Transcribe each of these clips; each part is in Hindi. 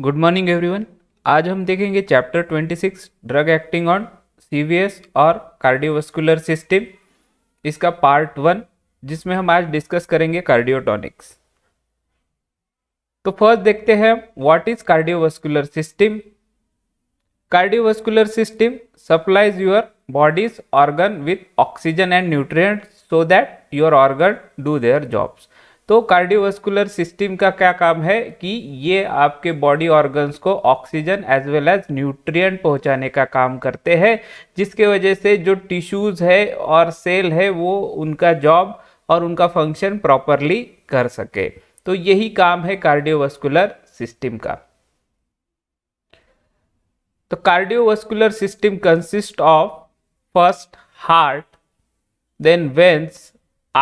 गुड मॉर्निंग एवरीवन आज हम देखेंगे chapter 26 drug acting on CVS और कार्डियोवास्कुलर सिस्टम इसका पार्ट वन जिसमें हम आज डिस्कस करेंगे कार्डियोटॉनिक्स तो फर्स्ट देखते हैं what is cardiovascular system cardiovascular system supplies your body's organ with oxygen and nutrient so that your organ do their jobs तो कार्डियोवास्कुलर सिस्टम का क्या काम है कि ये आपके बॉडी ऑर्गन्स को oxygen as well as nutrient पहुंचाने का काम करते हैं जिसके वजह से जो टिश्यूज़ है और सेल है वो उनका जॉब और उनका फंक्शन प्रॉपरली कर सके तो यही काम है कार्डियोवास्कुलर सिस्टम का तो cardiovascular system consist of first heart then veins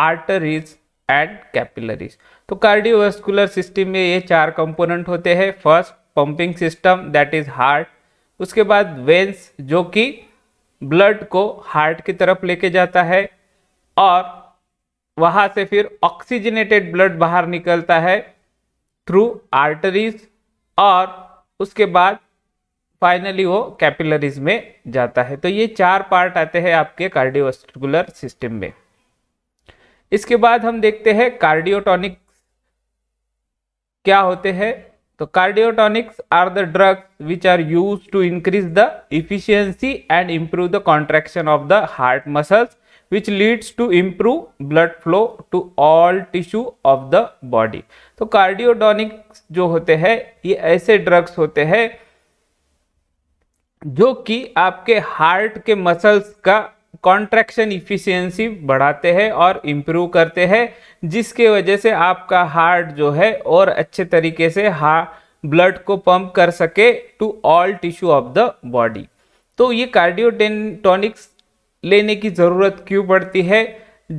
arteries and capillaries तो कार्डियोवास्कुलर सिस्टम में ये चार कंपोनेंट होते हैं first pumping system that is heart उसके बाद वेंस जो कि ब्लड को हार्ट की तरफ लेके जाता है और वहाँ से फिर ऑक्सीजनेटेड ब्लड बाहर निकलता है थ्रू आर्टरीज और उसके बाद फाइनली वो कैपिलरीज में जाता है तो ये चार पार्ट आते हैं आपके कार्डियोवास्कुलर सिस्टम में इसके बाद हम देखते हैं कार्डियोटॉनिक क्या होते हैं तो cardiotonics are the drugs which are use to increase the efficiency and improve the contraction of the heart muscles which leads to improve blood flow to all tissue of the body तो कार्डियोटॉनिक्स जो होते हैं ये ऐसे ड्रग्स होते हैं जो कि आपके हार्ट के मसल्स का कॉन्ट्रैक्शन इफिशियंसी बढ़ाते हैं और इम्प्रूव करते हैं जिसके वजह से आपका हार्ट जो है और अच्छे तरीके से हा ब्लड को पंप कर सके to all tissue of the body तो ये कार्डियोटेन लेने की ज़रूरत क्यों पड़ती है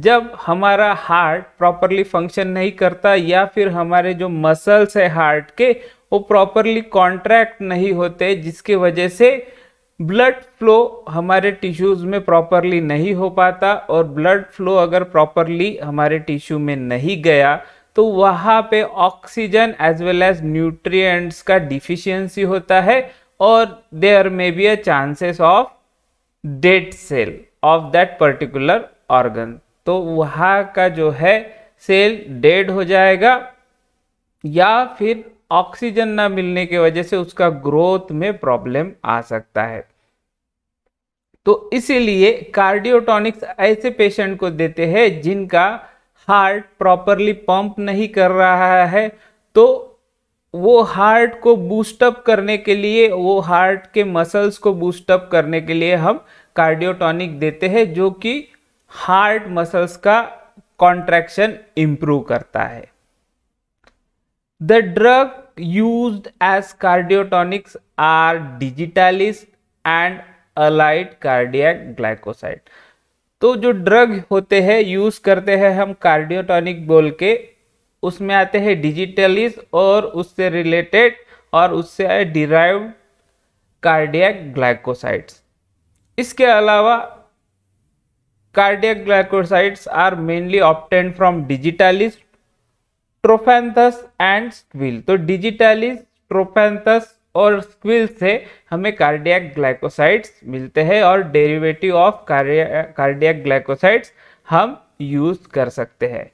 जब हमारा हार्ट प्रॉपरली फंक्शन नहीं करता या फिर हमारे जो मसल्स है हार्ट के वो प्रॉपरली कॉन्ट्रैक्ट नहीं होते जिसके वजह से ब्लड फ्लो हमारे टिश्यूज़ में प्रॉपरली नहीं हो पाता और ब्लड फ्लो अगर प्रॉपरली हमारे टिश्यू में नहीं गया तो वहाँ पे oxygen as well as nutrients का डिफिशियंसी होता है और there may be a chances of dead cell of that particular organ तो वहाँ का जो है सेल डेड हो जाएगा या फिर ऑक्सीजन ना मिलने की वजह से उसका ग्रोथ में प्रॉब्लम आ सकता है तो इसीलिए कार्डियोटॉनिक्स ऐसे पेशेंट को देते हैं जिनका हार्ट प्रॉपरली पंप नहीं कर रहा है तो वो हार्ट को बूस्टअप करने के लिए वो हार्ट के मसल्स को बूस्टअप करने के लिए हम कार्डियोटॉनिक देते हैं जो कि हार्ट मसल्स का कॉन्ट्रैक्शन इम्प्रूव करता है the drug use as cardiotonics are digitalis and allied cardiac glycoside तो जो ड्रग होते हैं यूज करते हैं हम कार्डियोटॉनिक बोल के उसमें आते हैं डिजिटलिस और उससे रिलेटेड और उससे आए डिराइव कार्डियक ग्लाइकोसाइड्स इसके अलावा cardiac glycosides are mainly obtained from digitalis strophanthus and squill तो डिजिटलिस ट्रोफेंथस और स्क्विल से हमें कार्डियक ग्लाइकोसाइड्स मिलते हैं और डेरिवेटिव ऑफ कार्डियक ग्लाइकोसाइड्स हम यूज़ कर सकते हैं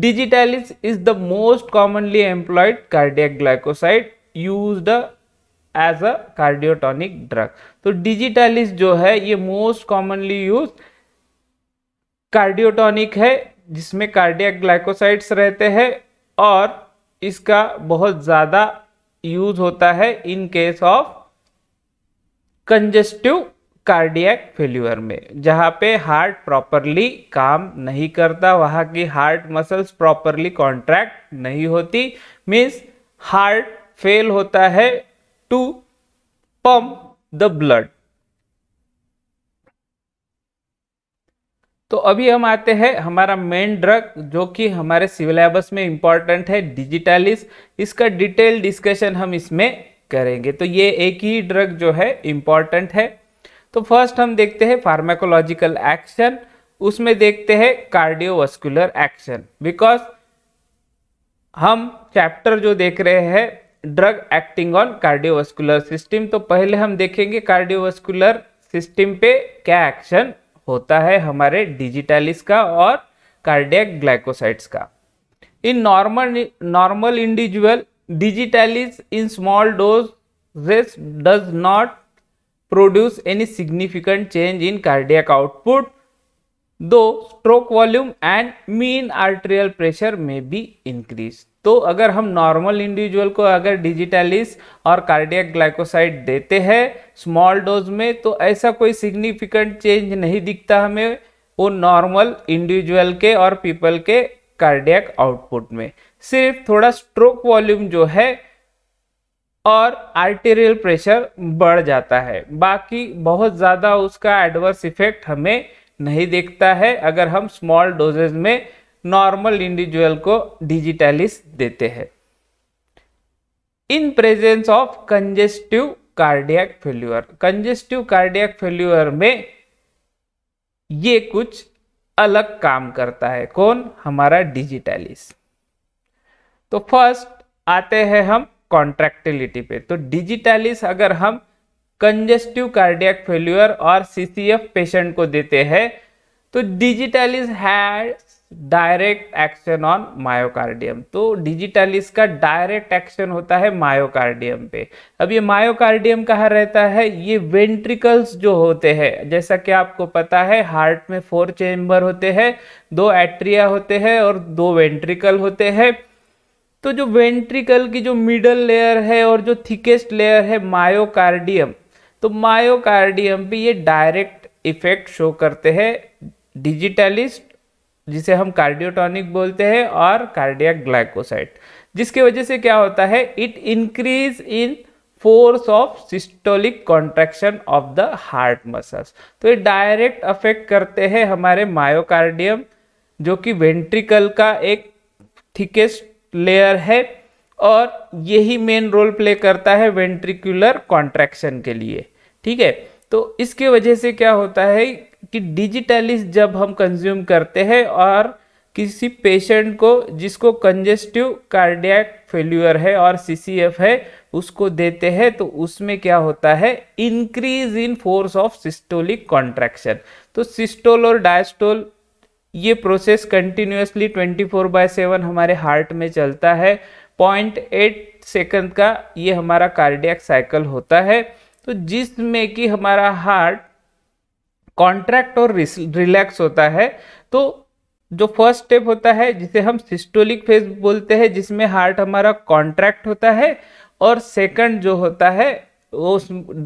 digitalis is the most commonly employed cardiac glycoside use as a cardiotonic drug तो digitalis जो है ये मोस्ट कॉमनली यूज कार्डियोटॉनिक है जिसमें कार्डियक ग्लाइकोसाइड्स रहते हैं और इसका बहुत ज़्यादा यूज होता है in case of congestive cardiac failure में जहाँ पे हार्ट प्रॉपरली काम नहीं करता वहाँ की हार्ट मसल्स प्रॉपरली कॉन्ट्रैक्ट नहीं होती मीन्स हार्ट फेल होता है टू पंप द ब्लड तो अभी हम आते हैं हमारा मेन ड्रग जो कि हमारे सिविलेबस में इम्पॉर्टेंट है डिजिटलिस इसका डिटेल डिस्कशन हम इसमें करेंगे तो ये एक ही ड्रग जो है इम्पॉर्टेंट है तो फर्स्ट हम देखते हैं फार्माकोलॉजिकल एक्शन उसमें देखते हैं कार्डियोवास्कुलर एक्शन बिकॉज हम चैप्टर जो देख रहे हैं drug acting on cardiovascular system तो पहले हम देखेंगे कार्डियोवास्कुलर सिस्टम पे क्या एक्शन होता है हमारे डिजिटालिस का और कार्डियक ग्लाइकोसाइड्स का in normal normal individual digitalis in small dose this does not produce any significant change in cardiac output though stroke volume and mean arterial pressure may be increase तो अगर हम नॉर्मल इंडिविजुअल को अगर डिजिटलिस और कार्डियक ग्लाइकोसाइड देते हैं स्मॉल डोज में तो ऐसा कोई सिग्निफिकेंट चेंज नहीं दिखता हमें वो नॉर्मल इंडिविजुअल के और पीपल के कार्डियक आउटपुट में सिर्फ थोड़ा स्ट्रोक वॉल्यूम जो है और आर्टेरियल प्रेशर बढ़ जाता है बाकी बहुत ज़्यादा उसका एडवर्स इफेक्ट हमें नहीं देखता है अगर हम स्मॉल डोजेज में नॉर्मल इंडिविजुअल को डिजिटलिस देते हैं in presence of congestive cardiac failure congestive cardiac failure में ये कुछ अलग काम करता है कौन हमारा डिजिटलिस तो फर्स्ट आते हैं हम कॉन्ट्रैक्टिलिटी पे तो डिजिटलिस अगर हम कंजेस्टिव कार्डियक फेल्यूअर और सीसीएफ पेशेंट को देते हैं तो digitalis has direct action on myocardium तो डिजिटलिस का डायरेक्ट एक्शन होता है मायोकार्डियम पे अब ये मायोकार्डियम कहाँ रहता है ये वेंट्रिकल्स जो होते हैं जैसा कि आपको पता है हार्ट में फोर चेम्बर होते हैं दो एट्रिया होते हैं और दो वेंट्रिकल होते हैं तो जो वेंट्रिकल की जो मिडल लेयर है और जो थिकेस्ट लेयर है मायोकार्डियम तो मायोकार्डियम पे ये डायरेक्ट इफेक्ट शो करते हैं डिजिटलिस्ट जिसे हम कार्डियोटॉनिक बोलते हैं और कार्डियक ग्लाइकोसाइट जिसकी वजह से क्या होता है it increase in force of systolic contraction of the heart muscles तो ये डायरेक्ट अफेक्ट करते हैं हमारे मायोकार्डियम जो कि वेंट्रिकल का एक थिकेस्ट लेयर है और यही मेन रोल प्ले करता है वेंट्रिकुलर कॉन्ट्रैक्शन के लिए ठीक है तो इसके वजह से क्या होता है कि डिजिटली जब हम कंज्यूम करते हैं और किसी पेशेंट को जिसको कंजेस्टिव कार्डियक फेल्यूर है और सी है उसको देते हैं तो उसमें क्या होता है increase in force of systolic contraction तो सिस्टोल और डायस्टोल ये process continuously 24 four by seven हमारे हार्ट में चलता है 0.8 सेकेंड का ये हमारा कार्डियक साइकिल होता है तो जिसमें कि हमारा हार्ट कॉन्ट्रैक्ट और रिलैक्स होता है तो जो फर्स्ट स्टेप होता है जिसे हम सिस्टोलिक फेज बोलते हैं जिसमें हार्ट हमारा कॉन्ट्रैक्ट होता है और सेकंड जो होता है वो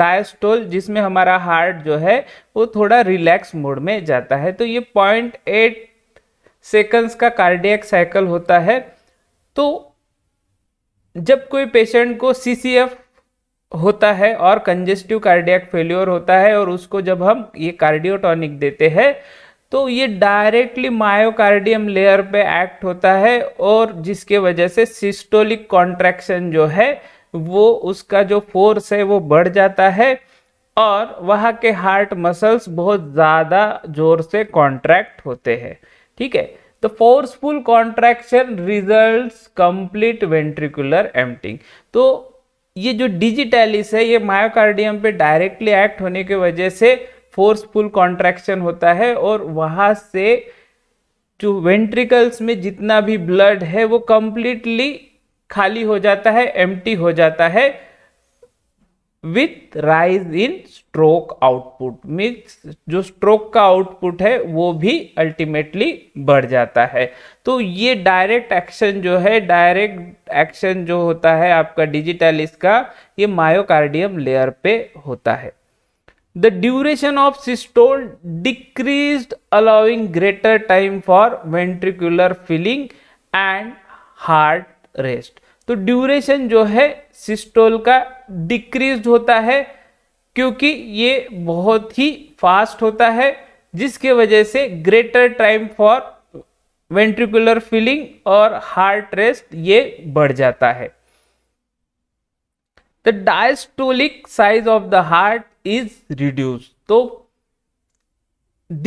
डायस्टोल जिसमें हमारा हार्ट जो है वो थोड़ा रिलैक्स मोड में जाता है तो ये पॉइंट एट सेकेंड्स का कार्डियक साइकिल होता है तो जब कोई पेशेंट को सी सी एफ होता है और कंजेस्टिव कार्डियक फेल्योर होता है और उसको जब हम ये कार्डियोटॉनिक देते हैं तो ये डायरेक्टली मायोकार्डियम लेयर पे एक्ट होता है और जिसके वजह से सिस्टोलिक कॉन्ट्रैक्शन जो है वो उसका जो फोर्स है वो बढ़ जाता है और वहाँ के हार्ट मसल्स बहुत ज़्यादा जोर से कॉन्ट्रैक्ट होते हैं ठीक है तो forceful contraction results complete ventricular emptying तो ये जो डिजिटैलिस है ये मायोकार्डियम पे डायरेक्टली एक्ट होने की वजह से फोर्सफुल कॉन्ट्रैक्शन होता है और वहाँ से जो वेंट्रिकल्स में जितना भी ब्लड है वो कम्प्लीटली खाली हो जाता है एम्प्टी हो जाता है with rise in stroke output means जो स्ट्रोक का आउटपुट है वो भी अल्टीमेटली बढ़ जाता है तो ये डायरेक्ट एक्शन जो है डायरेक्ट एक्शन जो होता है आपका डिजिटल इसका ये मायोकार्डियम लेयर पे होता है the duration of systole decrease allowing greater time for ventricular filling and heart rest तो ड्यूरेशन जो है सिस्टोल का डिक्रीज होता है क्योंकि ये बहुत ही फास्ट होता है जिसके वजह से greater time for ventricular filling और हार्ट रेस्ट ये बढ़ जाता है the diastolic size of the heart is reduce तो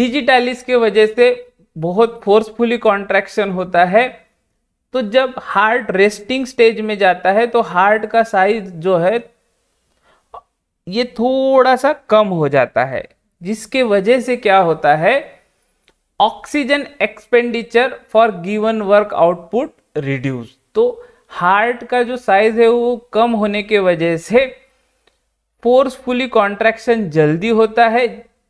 डिजिटलिस के वजह से बहुत फोर्सफुली कॉन्ट्रैक्शन होता है तो जब हार्ट रेस्टिंग स्टेज में जाता है तो हार्ट का साइज जो है ये थोड़ा सा कम हो जाता है जिसके वजह से क्या होता है oxygen expenditure for given work output reduce तो हार्ट का जो साइज है वो कम होने के वजह से फोर्सफुली कॉन्ट्रैक्शन जल्दी होता है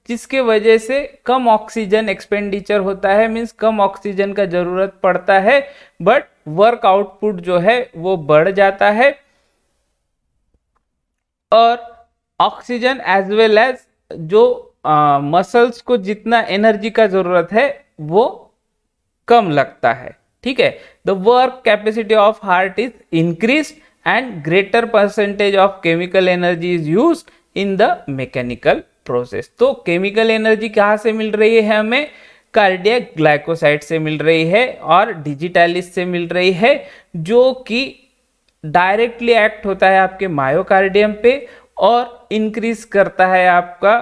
जिसके वजह से कम ऑक्सीजन एक्सपेंडिचर होता है मीन्स कम ऑक्सीजन का जरूरत पड़ता है बट वर्क आउटपुट जो है वो बढ़ जाता है और ऑक्सीजन एज वेल एज जो मसल्स को जितना एनर्जी का जरूरत है वो कम लगता है ठीक है the work capacity of heart is increase and greater percentage of chemical energy is use in the mechanical process तो केमिकल एनर्जी कहाँ से मिल रही है हमें कार्डियक ग्लाइकोसाइड से मिल रही है और डिजिटालिस से मिल रही है जो कि डायरेक्टली एक्ट होता है आपके मायोकार्डियम पे और इंक्रीज करता है आपका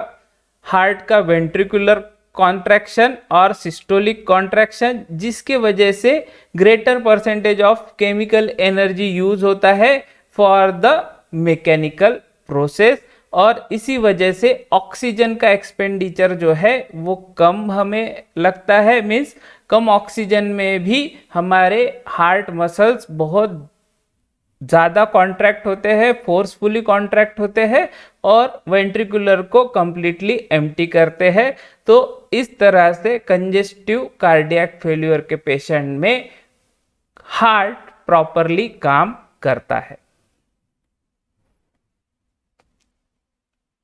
हार्ट का वेंट्रिकुलर कॉन्ट्रैक्शन और सिस्टोलिक कॉन्ट्रैक्शन जिसके वजह से greater percentage of chemical energy use होता है फॉर द मैकेनिकल प्रोसेस और इसी वजह से ऑक्सीजन का एक्सपेंडिचर जो है वो कम हमें लगता है मीन्स कम ऑक्सीजन में भी हमारे हार्ट मसल्स बहुत ज़्यादा कॉन्ट्रैक्ट होते हैं फोर्सफुली कॉन्ट्रैक्ट होते हैं और वेंट्रिकुलर को कम्प्लीटली एम करते हैं तो इस तरह से कंजेस्टिव कार्डियक फेल्यूर के पेशेंट में हार्ट प्रॉपरली काम करता है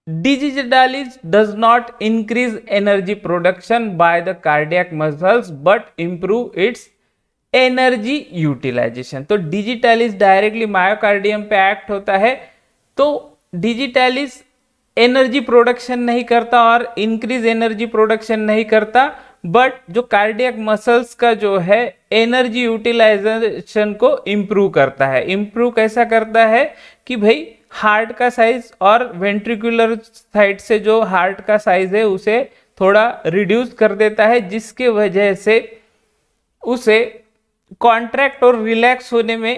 Digitalis does not increase energy production by the cardiac muscles but improve its energy utilisation तो डिजिटालिस डायरेक्टली मायोकार्डियम पे एक्ट होता है तो डिजिटालिस एनर्जी प्रोडक्शन नहीं करता और इंक्रीज एनर्जी प्रोडक्शन नहीं करता बट जो कार्डियक मसल्स का जो है एनर्जी यूटिलाइजेशन को इम्प्रूव करता है इम्प्रूव कैसा करता है कि भाई हार्ट का साइज और वेंट्रिकुलर साइड से जो हार्ट का साइज है उसे थोड़ा रिड्यूस कर देता है जिसके वजह से उसे कॉन्ट्रैक्ट और रिलैक्स होने में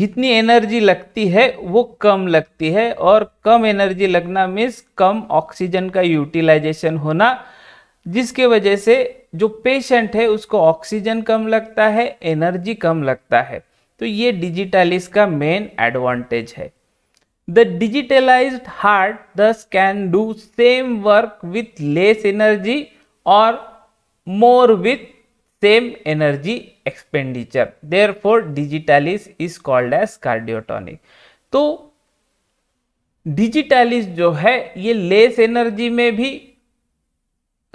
जितनी एनर्जी लगती है वो कम लगती है और कम एनर्जी लगना मीन्स कम ऑक्सीजन का यूटिलाइजेशन होना जिसके वजह से जो पेशेंट है उसको ऑक्सीजन कम लगता है एनर्जी कम लगता है तो ये डिजिटलिस का मेन एडवांटेज है The digitalized heart thus can do same work with less energy or more with same energy expenditure. Therefore, digitalis is called as cardiotonic. तो डिजिटालिस जो है ये लेस एनर्जी में भी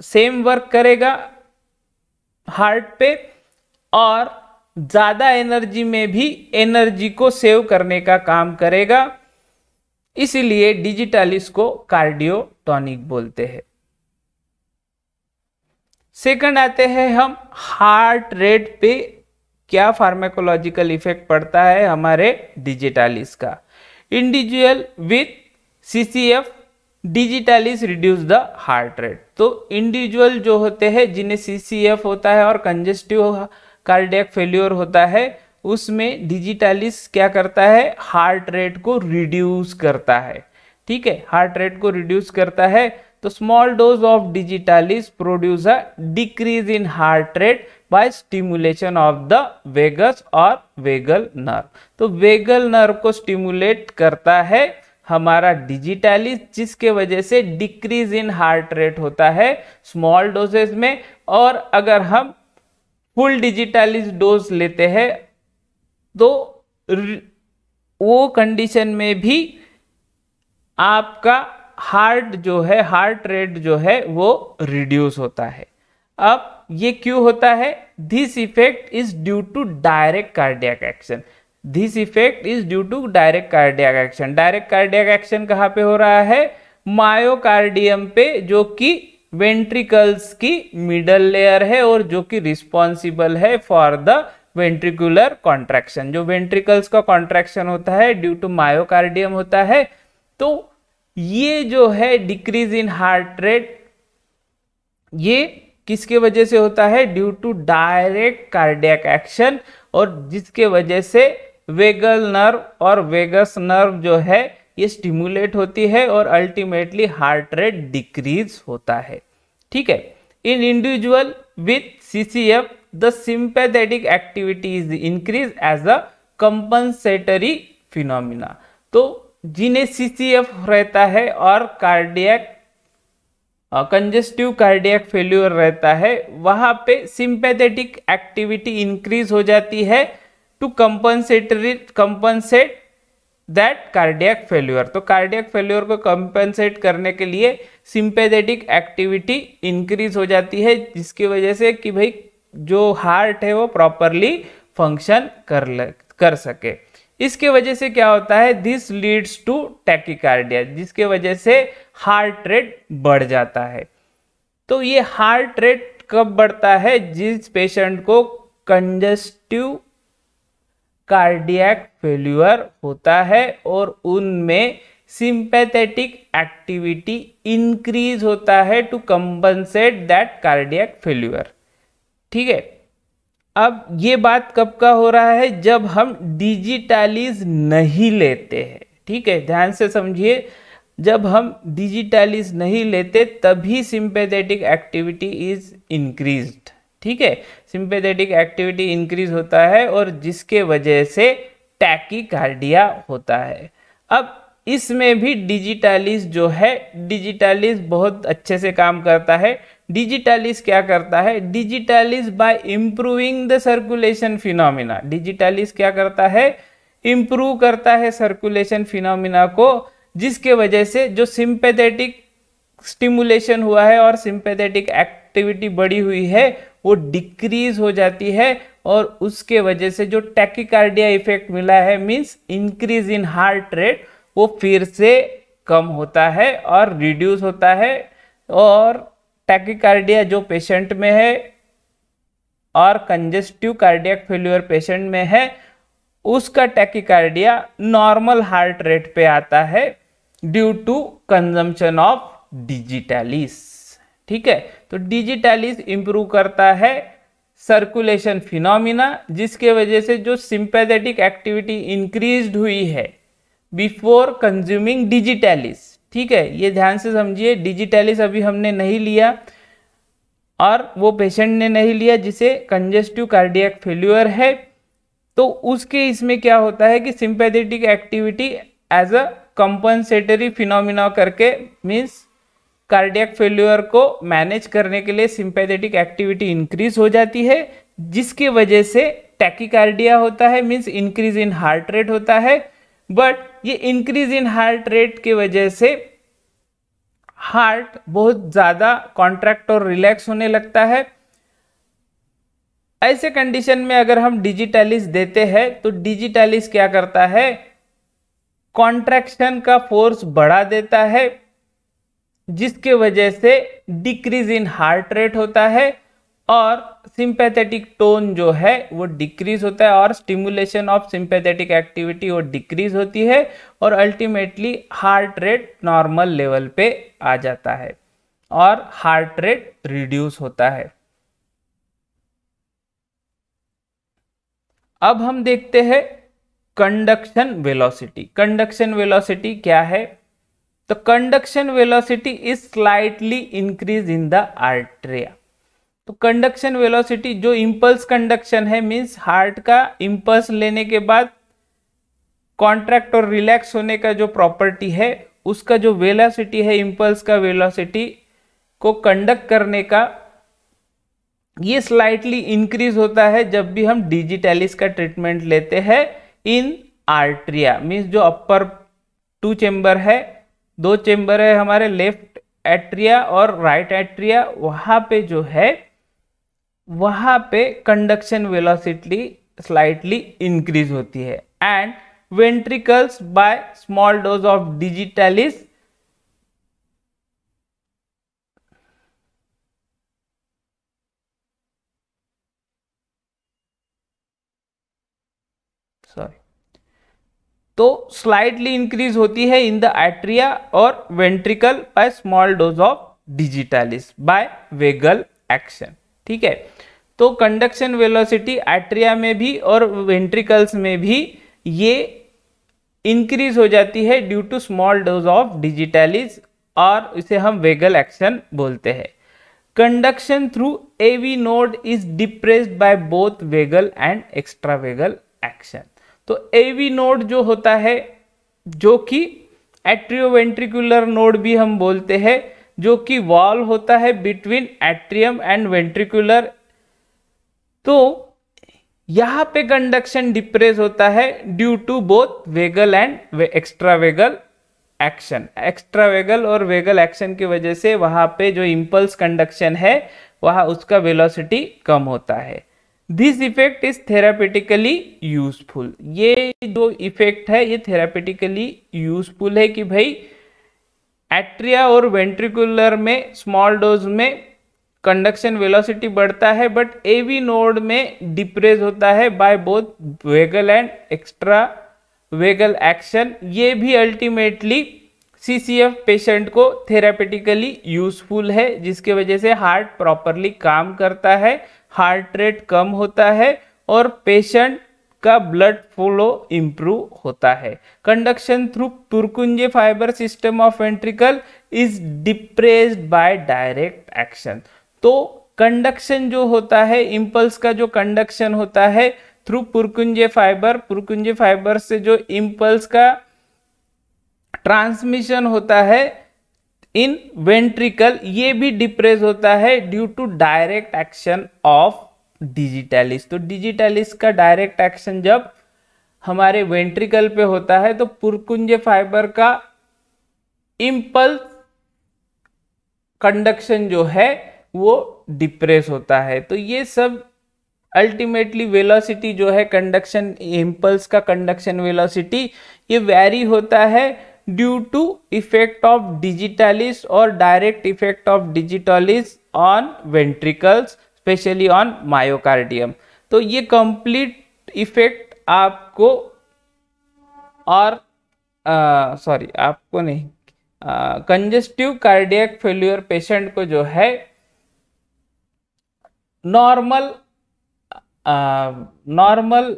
सेम वर्क करेगा हार्ट पे और ज़्यादा एनर्जी में भी एनर्जी को सेव करने का काम करेगा इसीलिए डिजिटालिस को कार्डियोटॉनिक बोलते हैं सेकंड आते हैं हम हार्ट रेट पे क्या फार्माकोलॉजिकल इफेक्ट पड़ता है हमारे डिजिटालिस का individual with CCF digitalis reduce the heart rate तो इंडिविजुअल जो होते हैं जिन्हें सीसीएफ होता है और कंजेस्टिव कार्डियक फेल्योर होता है उसमें डिजिटलिस क्या करता है हार्ट रेट को रिड्यूस करता है ठीक है हार्ट रेट को रिड्यूस करता है तो small dose of digitalis produce a decrease in heart rate by stimulation of the vagus और वेगल नर्व तो वेगल नर्व को स्टिमुलेट करता है हमारा डिजिटलिस जिसके वजह से डिक्रीज इन हार्ट रेट होता है स्मॉल डोजेज में और अगर हम फुल डिजिटलिस डोज लेते हैं तो वो कंडीशन में भी आपका हार्ट जो है हार्ट रेट जो है वो रिड्यूस होता है अब ये क्यों होता है this effect is due to direct cardiac action this effect is due to direct cardiac action direct cardiac action कहाँ पे हो रहा है मायोकार्डियम पे जो कि वेंट्रिकल्स की मिडल लेयर है और जो कि रिस्पॉन्सिबल है फॉर द वेंट्रिकुलर कॉन्ट्रैक्शन जो वेंट्रिकल्स का कॉन्ट्रैक्शन होता है ड्यू टू मायोकार्डियम होता है तो ये जो है डिक्रीज इन हार्ट रेट ये किसके वजह से होता है due to direct cardiac action और जिसके वजह से वेगल नर्व और वेगस नर्व जो है ये स्टिमुलेट होती है और अल्टीमेटली हार्ट रेट डिक्रीज होता है ठीक है in individual with C C F the sympathetic activity is increased as a compensatory phenomena तो जिन्हें सी सी एफ रहता है और कार्डियक कंजेस्टिव कार्डियक फेल्यूर रहता है वहाँ पे सिंपैथेटिक एक्टिविटी इंक्रीज हो जाती है to compensatory compensate that cardiac failure तो कार्डियक फेल्यूर को कंपनसेट करने के लिए सिंपैथेटिक एक्टिविटी इंक्रीज हो जाती है जिसकी वजह से कि भाई जो हार्ट है वो प्रॉपरली फंक्शन कर ले कर सके इसके वजह से क्या होता है दिस लीड्स टू टैकिकार्डिया जिसके वजह से हार्ट रेट बढ़ जाता है तो ये हार्ट रेट कब बढ़ता है जिस पेशेंट को कंजस्टिव कार्डियक फेल्यूअर होता है और उनमें सिंपैथेटिक एक्टिविटी इंक्रीज होता है to compensate that cardiac failure ठीक है अब ये बात कब का हो रहा है जब हम डिजिटलाइज नहीं लेते हैं ठीक है ध्यान से समझिए जब हम डिजिटलाइज नहीं लेते तभी सिंपेथेटिक एक्टिविटी इज इंक्रीज्ड ठीक है सिंपेथेटिक एक्टिविटी इंक्रीज होता है और जिसके वजह से कार्डिया होता है अब इसमें भी डिजिटलिस जो है डिजिटलिस बहुत अच्छे से काम करता है डिजिटलिस क्या करता है digitalis by improving the circulation phenomena digitalis क्या करता है इम्प्रूव करता है सर्कुलेशन फिनोमिना को जिसके वजह से जो सिंपेथेटिक स्टिमुलेशन हुआ है और सिंपेथेटिक एक्टिविटी बढ़ी हुई है वो डिक्रीज हो जाती है और उसके वजह से जो टैकिकार्डिया इफेक्ट मिला है means increase in heart rate वो फिर से कम होता है और रिड्यूस होता है और टैकिकार्डिया जो पेशेंट में है और कंजेस्टिव कार्डियक फेल्यूर पेशेंट में है उसका टैकिकार्डिया नॉर्मल हार्ट रेट पे आता है due to consumption of digitalis ठीक है तो डिजिटलिस इंप्रूव करता है सर्कुलेशन फिनोमिना जिसके वजह से जो सिंपैथेटिक एक्टिविटी इंक्रीज हुई है बिफोर कंज्यूमिंग डिजिटैलिस ठीक है ये ध्यान से समझिए डिजिटैलिस अभी हमने नहीं लिया और वो पेशेंट ने नहीं लिया जिसे कंजेस्टिव कार्डियक फेल्यूअर है तो उसके इसमें क्या होता है कि sympathetic activity as a compensatory phenomena करके मीन्स कार्डियक फेल्यूअर को मैनेज करने के लिए सिंपैथेटिक एक्टिविटी इंक्रीज हो जाती है जिसकी वजह से टैकिकार्डिया होता है means increase in heart rate होता है बट ये इंक्रीज इन हार्ट रेट के वजह से हार्ट बहुत ज़्यादा कॉन्ट्रैक्ट और रिलैक्स होने लगता है ऐसे कंडीशन में अगर हम डिजिटलिस देते हैं तो डिजिटलिस क्या करता है कॉन्ट्रैक्शन का फोर्स बढ़ा देता है जिसके वजह से डिक्रीज इन हार्ट रेट होता है और सिंपैथेटिक टोन जो है वो डिक्रीज होता है और स्टिमुलेशन ऑफ सिंपैथेटिक एक्टिविटी वो डिक्रीज होती है और ultimately heart rate normal level पे आ जाता है और हार्ट रेट रिड्यूस होता है अब हम देखते हैं कंडक्शन वेलोसिटी कंडक्शन वेलोसिटी क्या है तो conduction velocity is slightly increase in the atria तो कंडक्शन वेलोसिटी जो इम्पल्स कंडक्शन है मीन्स हार्ट का इम्पल्स लेने के बाद कॉन्ट्रैक्ट और रिलैक्स होने का जो प्रॉपर्टी है उसका जो वेलोसिटी है इम्पल्स का वेलोसिटी को कंडक्ट करने का ये स्लाइटली इंक्रीज होता है जब भी हम डिजिटेलिस का ट्रीटमेंट लेते हैं इन आर्ट्रिया मीन्स जो अपर टू चेम्बर है दो चेम्बर है हमारे लेफ्ट एट्रिया और राइट एट्रिया वहाँ पे जो है वहाँ पे कंडक्शन वेलोसिटी स्लाइटली इंक्रीज होती है and ventricles by small dose of digitalis sorry तो स्लाइटली इंक्रीज होती है इन द एट्रिया और ventricle by small dose of digitalis by vagal action ठीक है तो कंडक्शन वेलोसिटी एट्रिया में भी और वेंट्रिकल्स में भी ये इंक्रीज हो जाती है due to small dose of digitalis और इसे हम वेगल एक्शन बोलते हैं conduction through AV node is depressed by both vagal and extra vagal action तो एवी नोड जो होता है जो कि एट्रियोवेंट्रिकुलर नोड भी हम बोलते हैं जो कि वॉल होता है बिटवीन एट्रियम एंड वेंट्रिकुलर तो यहाँ पे कंडक्शन डिप्रेस होता है due to both vagal and extra vagal action extra vagal और वेगल एक्शन की वजह से वहाँ पे जो इम्पल्स कंडक्शन है वहाँ उसका वेलोसिटी कम होता है this effect is therapeutically useful ये जो इफेक्ट है ये थेरापेटिकली यूजफुल है कि भाई एट्रिया और वेंट्रिकुलर में स्मॉल डोज में कंडक्शन वेलोसिटी बढ़ता है बट एवी नोड में डिप्रेस होता है by both vagal and extra vagal action ये भी अल्टीमेटली सीसीएफ पेशेंट को थेरापेटिकली यूजफुल है जिसके वजह से हार्ट प्रॉपरली काम करता है हार्ट रेट कम होता है और पेशेंट का ब्लड फ्लो इंप्रूव होता है conduction through Purkinje fibre system of ventricle is depress by direct action तो कंडक्शन जो होता है इम्पल्स का जो कंडक्शन होता है through Purkinje fibre Purkinje fibre से जो इम्पल्स का ट्रांसमिशन होता है इन वेंट्रिकल ये भी डिप्रेस होता है due to direct action of digitalis तो डिजिटलिस का डायरेक्ट एक्शन जब हमारे वेंट्रिकल पे होता है तो पुरकुंज फाइबर का इम्पल्स कंडक्शन जो है वो डिप्रेस होता है तो ये सब अल्टीमेटली वेलोसिटी जो है कंडक्शन इम्पल्स का कंडक्शन वेलोसिटी ये वैरी होता है due to effect of digitalis और direct effect of digitalis on ventricles specially on myocardium तो ये कंप्लीट इफेक्ट आपको और सॉरी आपको नहीं कंजेस्टिव कार्डियक फेल्यूर पेशेंट को जो है नॉर्मल नॉर्मल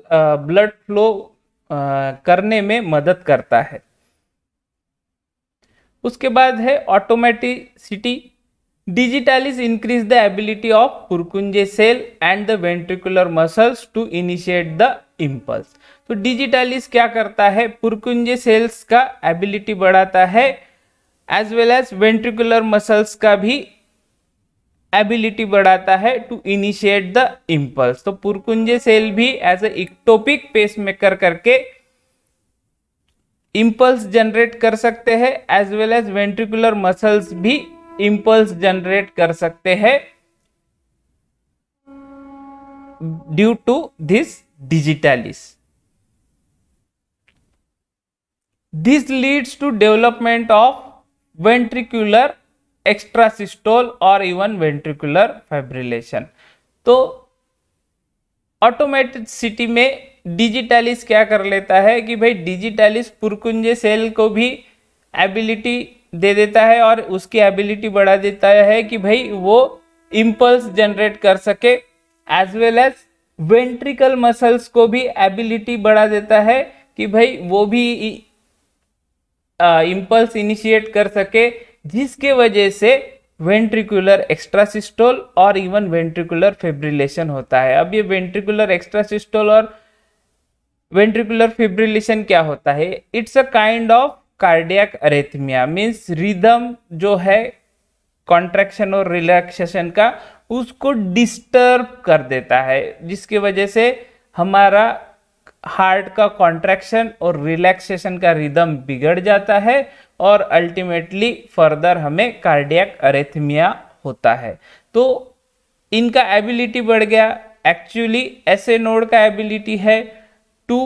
ब्लड फ्लो करने में मदद करता है उसके बाद है automaticity Digital is increase the ability of Purkunje cell and the ventricular muscles to initiate the impulse. तो डिजिटलिस क्या करता है पुरकुंजे सेल्स का एबिलिटी बढ़ाता है as well as ventricular muscles का भी एबिलिटी बढ़ाता है टू इनिशिएट द इम्पल्स तो पुरकुंजे सेल भी एज ए इक्टोपिक पेसमेकर करके इम्पल्स जनरेट कर सकते हैं as well as ventricular muscles भी इंपल्स जनरेट कर सकते हैं due to this digitalis this leads to development of ventricular extrasystole और इवन वेंट्रिकुलर फाइब्रिलेशन तो ऑटोमेटिक सिटी में डिजिटलिस क्या कर लेता है कि भाई डिजिटलिस पुरकुंजे सेल को भी एबिलिटी दे देता है और उसकी एबिलिटी बढ़ा देता है कि भाई वो इम्पल्स जनरेट कर सके as well as ventricle muscles को भी एबिलिटी बढ़ा देता है कि भाई वो भी इम्पल्स इनिशिएट कर सके जिसके वजह से वेंट्रिकुलर एक्स्ट्रासिस्टोल और इवन वेंट्रिकुलर फेब्रिलेशन होता है अब ये वेंट्रिकुलर एक्स्ट्रासिस्टोल और वेंट्रिकुलर फिब्रिलेशन क्या होता है it's a kind of cardiac arrhythmia means rhythm जो है कॉन्ट्रैक्शन और रिलैक्सेशन का उसको डिस्टर्ब कर देता है जिसकी वजह से हमारा हार्ट का कॉन्ट्रैक्शन और रिलैक्सेशन का रिदम बिगड़ जाता है और अल्टीमेटली फर्दर हमें कार्डियक अरेथमिया होता है तो इनका एबिलिटी बढ़ गया एक्चुअली ऐसे नोड का एबिलिटी है to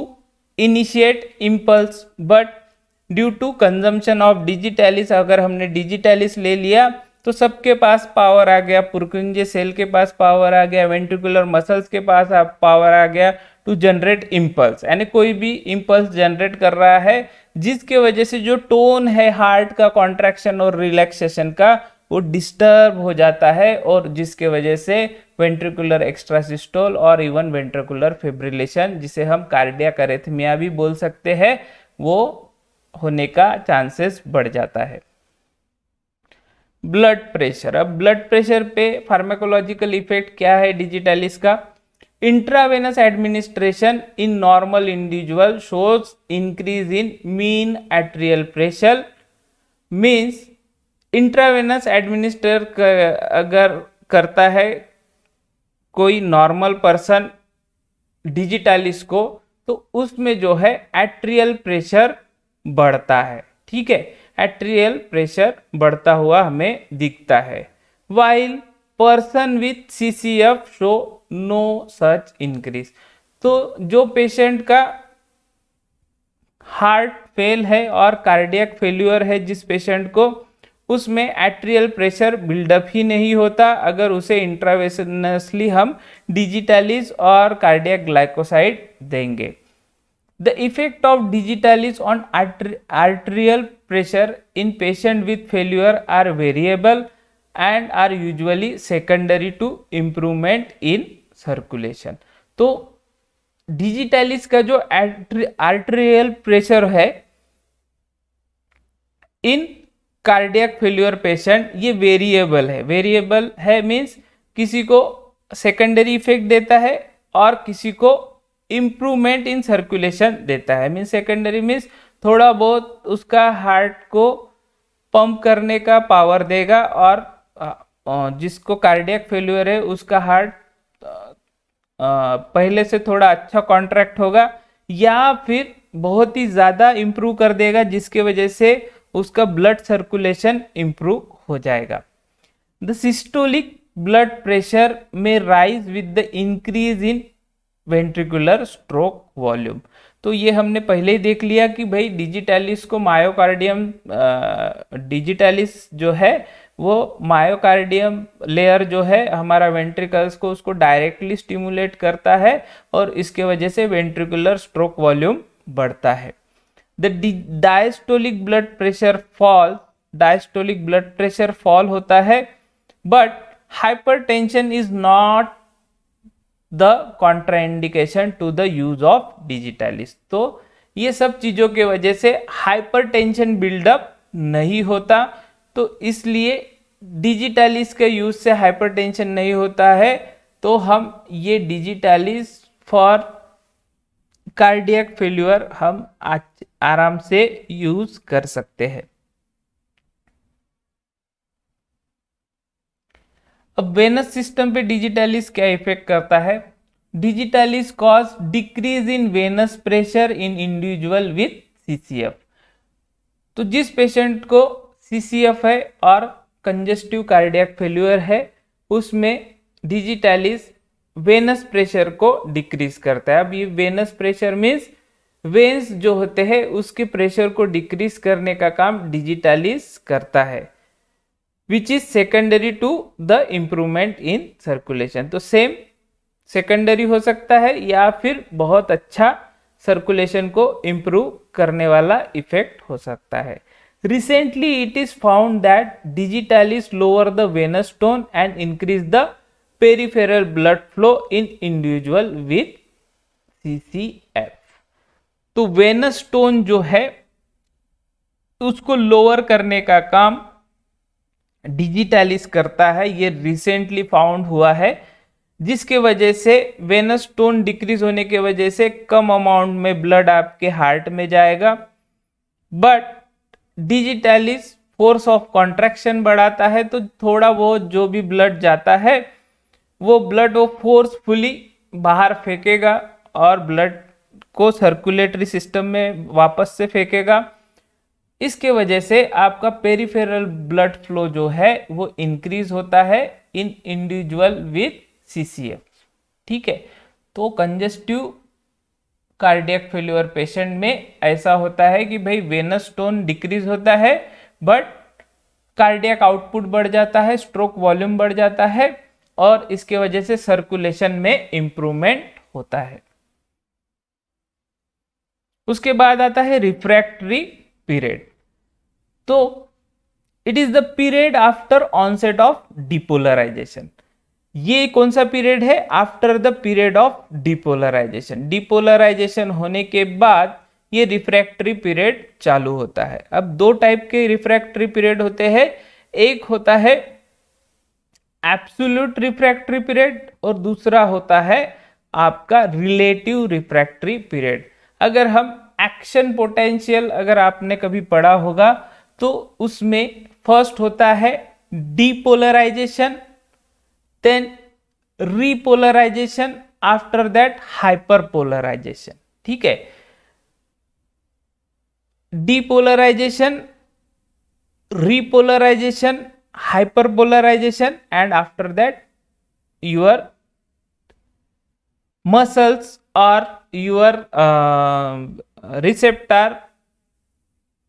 initiate impulse but due to consumption of digitalis अगर हमने डिजिटैलिस ले लिया तो सबके पास पावर आ गया पुरकुंजे सेल के पास पावर आ गया वेंट्रिकुलर मसल्स के पास पावर आ गया टू जनरेट इम्पल्स यानी कोई भी इम्पल्स जनरेट कर रहा है जिसके वजह से जो टोन है हार्ट का कॉन्ट्रैक्शन और रिलैक्सेशन का वो डिस्टर्ब हो जाता है और जिसके वजह से वेंट्रिकुलर एक्स्ट्रासिस्टोल और इवन वेंट्रिकुलर फेब्रिलेशन जिसे हम कार्डिया करेथमिया भी बोल सकते हैं वो होने का चांसेस बढ़ जाता है ब्लड प्रेशर अब ब्लड प्रेशर पे फार्माकोलॉजिकल इफेक्ट क्या है डिजिटलिस का intravenous administration in normal individual shows increase in mean atrial pressure means intravenous administer अगर करता है कोई नॉर्मल पर्सन डिजिटलिस को तो उसमें जो है एट्रियल प्रेशर बढ़ता है ठीक है एट्रियल प्रेशर बढ़ता हुआ हमें दिखता है while person with C C F show no such increase तो जो पेशेंट का हार्ट फेल है और कार्डियक फेल्यूर है जिस पेशेंट को उसमें एट्रियल प्रेशर बिल्डअप ही नहीं होता अगर उसे इंट्रावेसनसली हम डिजिटलिज और कार्डियक ग्लाइकोसाइड देंगे The effect of digitalis on arterial pressure in patient with failure are variable and are usually secondary to improvement in circulation. तो डिजिटालिस का जो आर्टरियल प्रेशर है इन कार्डियक फेल्यूर पेशेंट ये वेरिएबल है वेरिएबल है मीन्स किसी को सेकेंडरी इफेक्ट देता है और किसी को इम्प्रूवमेंट इन सर्कुलेशन देता है मीन सेकेंडरी मीन्स थोड़ा बहुत उसका हार्ट को पंप करने का पावर देगा और जिसको कार्डियक फेल्यूर है उसका हार्ट पहले से थोड़ा अच्छा कॉन्ट्रैक्ट होगा या फिर बहुत ही ज़्यादा इम्प्रूव कर देगा जिसके वजह से उसका ब्लड सर्कुलेशन इम्प्रूव हो जाएगा द सिस्टोलिक ब्लड प्रेशर में rise with the increase in ventricular stroke volume तो ये हमने पहले ही देख लिया कि भाई डिजिटैलिस को मायोकार्डियम डिजिटैलिस जो है वो मायोकार्डियम लेयर जो है हमारा वेंट्रिकल्स को उसको डायरेक्टली स्टिमुलेट करता है और इसके वजह से वेंट्रिकुलर स्ट्रोक वॉल्यूम बढ़ता है the diastolic blood pressure fall diastolic blood pressure fall होता है but tension is not the contraindication to the use of digitalis तो ये सब चीज़ों के वजह से हाइपरटेंशन बिल्डअप नहीं होता तो इसलिए डिजिटलिस के यूज से हाइपरटेंशन नहीं होता है तो हम ये डिजिटलिस फॉर कार्डियक फेल्यूर हम आराम से यूज़ कर सकते हैं अब वेनस सिस्टम पे डिजिटलिस क्या इफेक्ट करता है digitalis cause decrease in venous pressure in individual with CCF तो जिस पेशेंट को सीसीएफ है और कंजेस्टिव कार्डियक फेल्यूर है उसमें डिजिटलिस वेनस प्रेशर को डिक्रीज करता है अब ये वेनस प्रेशर मीन्स वेन्स जो होते हैं उसके प्रेशर को डिक्रीज करने का काम डिजिटलिस करता है which is secondary to the improvement in circulation तो सेम सेकेंडरी हो सकता है या फिर बहुत अच्छा सर्कुलेशन को इम्प्रूव करने वाला इफेक्ट हो सकता है recently it is found that digital lower the venous stone and increase the peripheral blood flow in individual with C C F तो वेनस स्टोन जो है उसको लोअर करने का काम डिजिटलाइज करता है ये रिसेंटली फाउंड हुआ है जिसके वजह से वेनस टोन डिक्रीज होने के वजह से कम अमाउंट में ब्लड आपके हार्ट में जाएगा but digitalis force of contraction बढ़ाता है तो थोड़ा बहुत जो भी ब्लड जाता है वो ब्लड वो फोर्सफुली बाहर फेंकेगा और ब्लड को सर्कुलेटरी सिस्टम में वापस से फेंकेगा इसके वजह से आपका पेरीफेरल ब्लड फ्लो जो है वो इंक्रीज होता है इन इंडिविजुअल विथ सीसीएफ ठीक है तो कंजेस्टिव कार्डियक फेल्यूर पेशेंट में ऐसा होता है कि भाई वेनस स्टोन डिक्रीज होता है बट कार्डियक आउटपुट बढ़ जाता है स्ट्रोक वॉल्यूम बढ़ जाता है और इसके वजह से सर्कुलेशन में इम्प्रूवमेंट होता है उसके बाद आता है रिफ्रैक्टरी पीरियड तो it is the period after onset of depolarization ये कौन सा पीरियड है after the period of depolarization depolarization होने के बाद ये रिफ्रैक्टरी पीरियड चालू होता है अब दो टाइप के रिफ्रैक्टरी पीरियड होते हैं एक होता है एप्सुलट रिफ्रैक्टरी पीरियड और दूसरा होता है आपका रिलेटिव रिफ्रैक्टरी पीरियड अगर हम एक्शन पोटेंशियल अगर आपने कभी पढ़ा होगा तो उसमें फर्स्ट होता है depolarization then repolarization after that hyperpolarization ठीक है depolarization repolarization hyperpolarization and after that muscles muscles और your receptor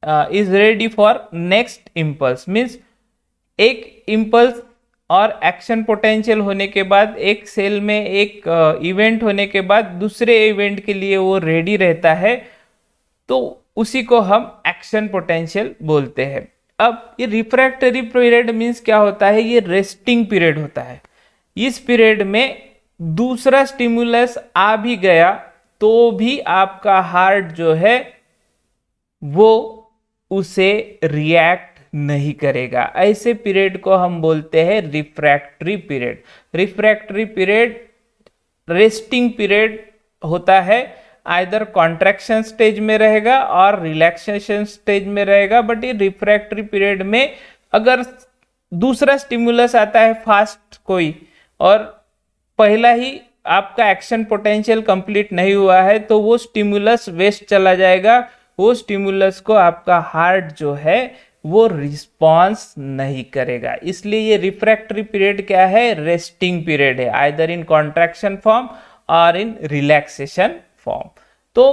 uh, is ready for next impulse एक impulse और एक्शन पोटेंशियल होने के बाद एक सेल में एक इवेंट uh, होने के बाद दूसरे इवेंट के लिए वो रेडी रहता है तो उसी को हम एक्शन पोटेंशियल बोलते हैं अब ये रिफ्रैक्टरी पीरियड मीन्स क्या होता है ये रेस्टिंग पीरियड होता है इस पीरियड में दूसरा स्टिमुलस आ भी गया तो भी आपका हार्ट जो है वो उसे रिएक्ट नहीं करेगा ऐसे पीरियड को हम बोलते हैं refractory period refractory period resting period होता है आइदर कॉन्ट्रैक्शन स्टेज में रहेगा और रिलैक्सेशन स्टेज में रहेगा बट ये रिफ्रैक्टरी पीरियड में अगर दूसरा स्टिमुलस आता है फास्ट कोई और पहला ही आपका एक्शन पोटेंशियल कंप्लीट नहीं हुआ है तो वो स्टिमुलस वेस्ट चला जाएगा वो स्टिमुलस को आपका हार्ट जो है वो रिस्पॉन्स नहीं करेगा इसलिए ये रिफ्रैक्टरी पीरियड क्या है रेस्टिंग पीरियड है आइदर इन कॉन्ट्रैक्शन फॉर्म और इन रिलैक्सेशन फॉर्म तो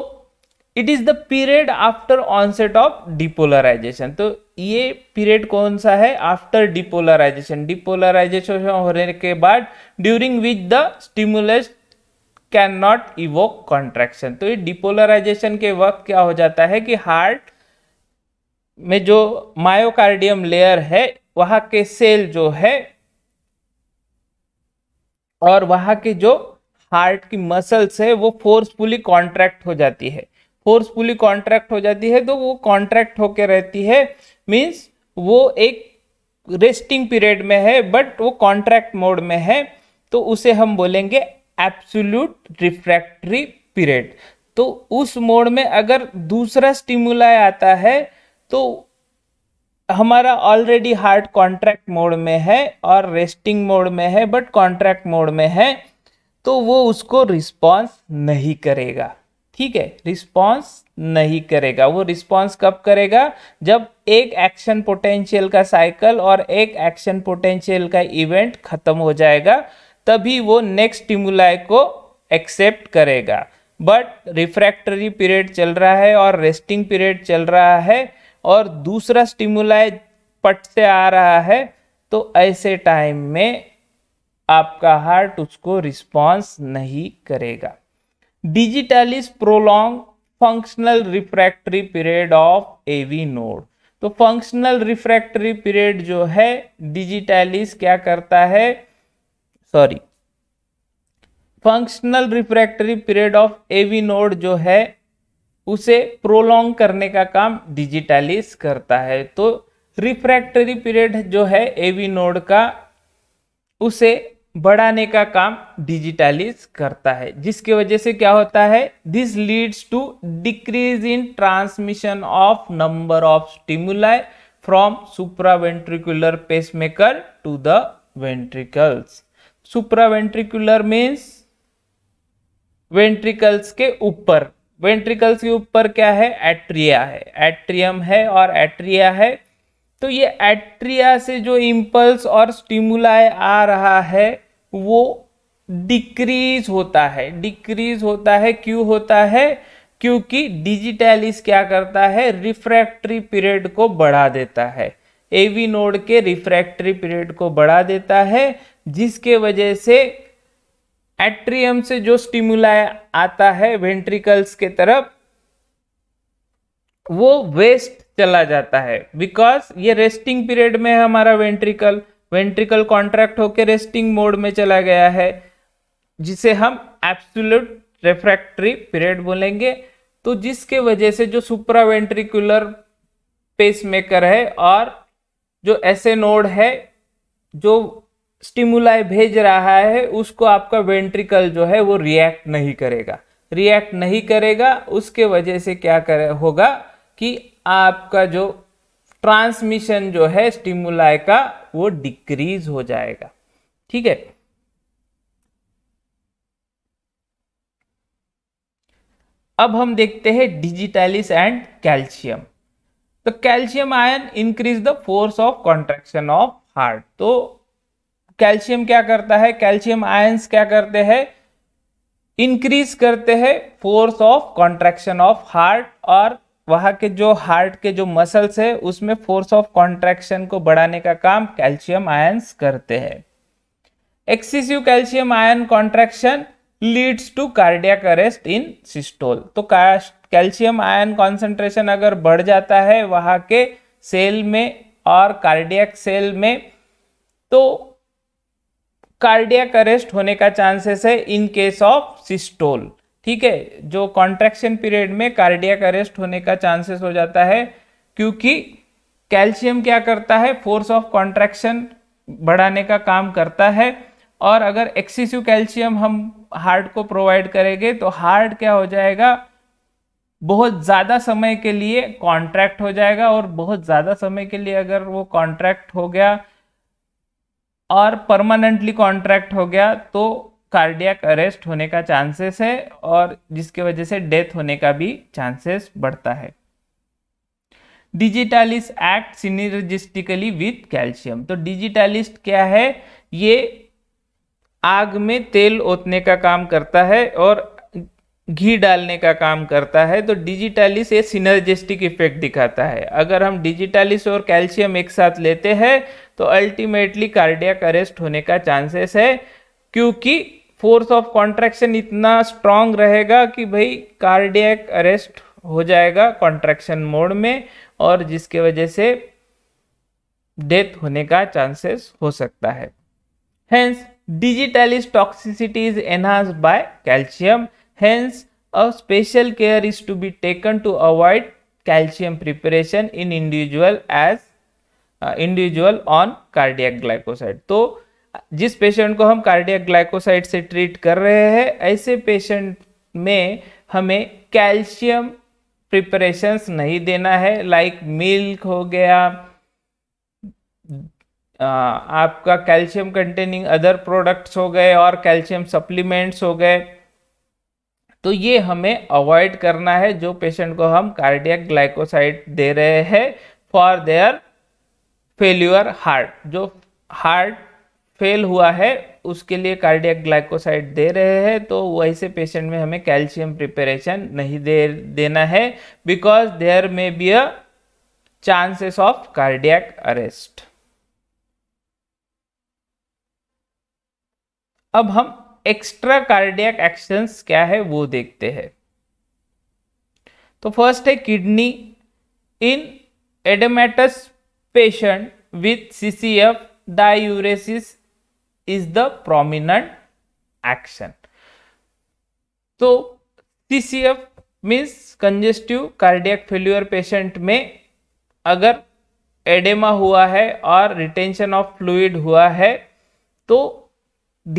it is the period after onset of depolarization तो ये पीरियड कौन सा है आफ्टर डिपोलराइजेशन डिपोलराइजेशन होने के बाद during which the stimulus cannot evoke contraction तो ये डिपोलराइजेशन के वक्त क्या हो जाता है कि हार्ट में जो मायोकार्डियम लेयर है वहां के सेल जो है और वहां के जो हार्ट की मसल्स है वो फोर्सफुली कॉन्ट्रैक्ट हो जाती है फोर्सफुली कॉन्ट्रैक्ट हो जाती है तो वो कॉन्ट्रैक्ट होकर रहती है मीन्स वो एक रेस्टिंग पीरियड में है बट वो कॉन्ट्रैक्ट मोड में है तो उसे हम बोलेंगे एब्सोल्यूट रिफ्रैक्टरी पीरियड तो उस मोड में अगर दूसरा स्टिमुलाय आता है तो हमारा ऑलरेडी हार्ट कॉन्ट्रैक्ट मोड में है और रेस्टिंग मोड में है बट कॉन्ट्रैक्ट मोड में है तो वो उसको रिस्पॉन्स नहीं करेगा ठीक है रिस्पॉन्स नहीं करेगा वो रिस्पॉन्स कब करेगा जब एक एक्शन पोटेंशियल का साइकिल और एक एक्शन पोटेंशियल का इवेंट खत्म हो जाएगा तभी वो नेक्स्ट स्टिमुलाई को एक्सेप्ट करेगा बट रिफ्रैक्टरी पीरियड चल रहा है और रेस्टिंग पीरियड चल रहा है और दूसरा स्टिमुलाई पट से आ रहा है तो ऐसे टाइम में आपका हार्ट उसको रिस्पॉन्स नहीं करेगा digitalis prolong functional refractory period of AV node तो फंक्शनल रिफ्रैक्टरी पीरियड जो है डिजिटाइलिस क्या करता है sorry functional refractory period of AV node जो है उसे प्रोलॉन्ग करने का काम डिजिटाइलिस करता है तो रिफ्रैक्टरी पीरियड जो है एवी नोड का उसे बढ़ाने का काम डिजिटाइलिज करता है जिसकी वजह से क्या होता है this leads to decrease in transmission of number of stimuli from supraventricular pacemaker to the ventricles supraventricular means ventricles के ऊपर वेंट्रिकल्स के ऊपर क्या है एट्रिया है एट्रियम है और एट्रिया है तो ये एट्रिया से जो इम्पल्स और स्टिमुलाई आ रहा है वो डिक्रीज होता है डिक्रीज होता है क्यों होता है क्योंकि डिजिटैलिस क्या करता है रिफ्रैक्टरी पीरियड को बढ़ा देता है एवी नोड के रिफ्रैक्टरी पीरियड को बढ़ा देता है जिसके वजह से एट्रियम से जो स्टिमुला आता है वेंट्रिकल्स के तरफ वो वेस्ट चला जाता है बिकॉज ये रेस्टिंग पीरियड में है हमारा वेंट्रिकल वेंट्रिकल कॉन्ट्रैक्ट होकर रेस्टिंग मोड में चला गया है जिसे हम एब्सुलट रेफ्रैक्ट्री पीरियड बोलेंगे तो जिसके वजह से जो वेंट्रिकुलर पेसमेकर है और जो ऐसे नोड है जो स्टिमुलाई भेज रहा है उसको आपका वेंट्रिकल जो है वो रिएक्ट नहीं करेगा रिएक्ट नहीं करेगा उसके वजह से क्या करे होगा कि आपका जो ट्रांसमिशन जो है स्टिमुलाय का वो डिक्रीज हो जाएगा ठीक है अब हम देखते हैं डिजिटाइलिस एंड कैल्शियम तो calcium ion increase the force of contraction of heart तो कैल्शियम क्या करता है कैल्शियम आयन्स क्या करते हैं इंक्रीज करते हैं force of contraction of heart और वहाँ के जो हार्ट के जो मसल्स है उसमें फोर्स ऑफ कॉन्ट्रैक्शन को बढ़ाने का काम कैल्शियम आयंस करते हैं excessive calcium ion contraction leads to cardiac arrest in systole तो कैल्शियम आयन कॉन्सेंट्रेशन अगर बढ़ जाता है वहाँ के सेल में और कार्डियक सेल में तो कार्डियक अरेस्ट होने का चांसेस है इन केस ऑफ सिस्टोल ठीक है जो कॉन्ट्रैक्शन पीरियड में कार्डियक अरेस्ट होने का चांसेस हो जाता है क्योंकि कैल्शियम क्या करता है फोर्स ऑफ कॉन्ट्रैक्शन बढ़ाने का काम करता है और अगर एक्सेसिव कैल्शियम हम हार्ट को प्रोवाइड करेंगे तो हार्ट क्या हो जाएगा बहुत ज़्यादा समय के लिए कॉन्ट्रैक्ट हो जाएगा और बहुत ज़्यादा समय के लिए अगर वो कॉन्ट्रैक्ट हो गया और परमानेंटली कॉन्ट्रैक्ट हो गया तो कार्डियक अरेस्ट होने का चांसेस है और जिसके वजह से डेथ होने का भी चांसेस बढ़ता है digitalis act synergistically with calcium तो डिजिटालिस्ट क्या है ये आग में तेल ओतने का काम करता है और घी डालने का काम करता है तो डिजिटालिस ये सीनरजिस्टिक इफेक्ट दिखाता है अगर हम डिजिटालिस और कैल्शियम एक साथ लेते हैं तो अल्टीमेटली कार्डियक अरेस्ट होने का चांसेस है क्योंकि फोर्स ऑफ कॉन्ट्रैक्शन इतना स्ट्रांग रहेगा कि भाई कार्डियक अरेस्ट हो जाएगा कॉन्ट्रैक्शन मोड में और जिसके वजह से डेथ होने का चांसेस हो सकता है hence digitalis toxicity is enhance by calcium hence a special care is to be taken to avoid calcium preparation in individual as individual on cardiac glycoside तो जिस पेशेंट को हम कार्डियक ग्लाइकोसाइड से ट्रीट कर रहे हैं ऐसे पेशेंट में हमें कैल्शियम प्रिपरेशंस नहीं देना है लाइक मिल्क हो गया आपका कैल्शियम कंटेनिंग अदर प्रोडक्ट्स हो गए और कैल्शियम सप्लीमेंट्स हो गए तो ये हमें अवॉइड करना है जो पेशेंट को हम कार्डियक ग्लाइकोसाइड दे रहे हैं फॉर देयर फेल्यूअर हार्ट जो हार्ट फेल हुआ है उसके लिए कार्डियक ग्लाइकोसाइड दे रहे हैं तो वैसे पेशेंट में हमें कैल्शियम प्रिपरेशन नहीं दे देना है because there may be a chances of cardiac arrest अब हम एक्स्ट्रा कार्डियक एक्शंस क्या है वो देखते हैं तो फर्स्ट है kidney in oedematous patient with CCF diuresis is action तो C C F means congestive cardiac failure patient में अगर एडेमा हुआ है और रिटेंशन ऑफ फ्लूड हुआ है तो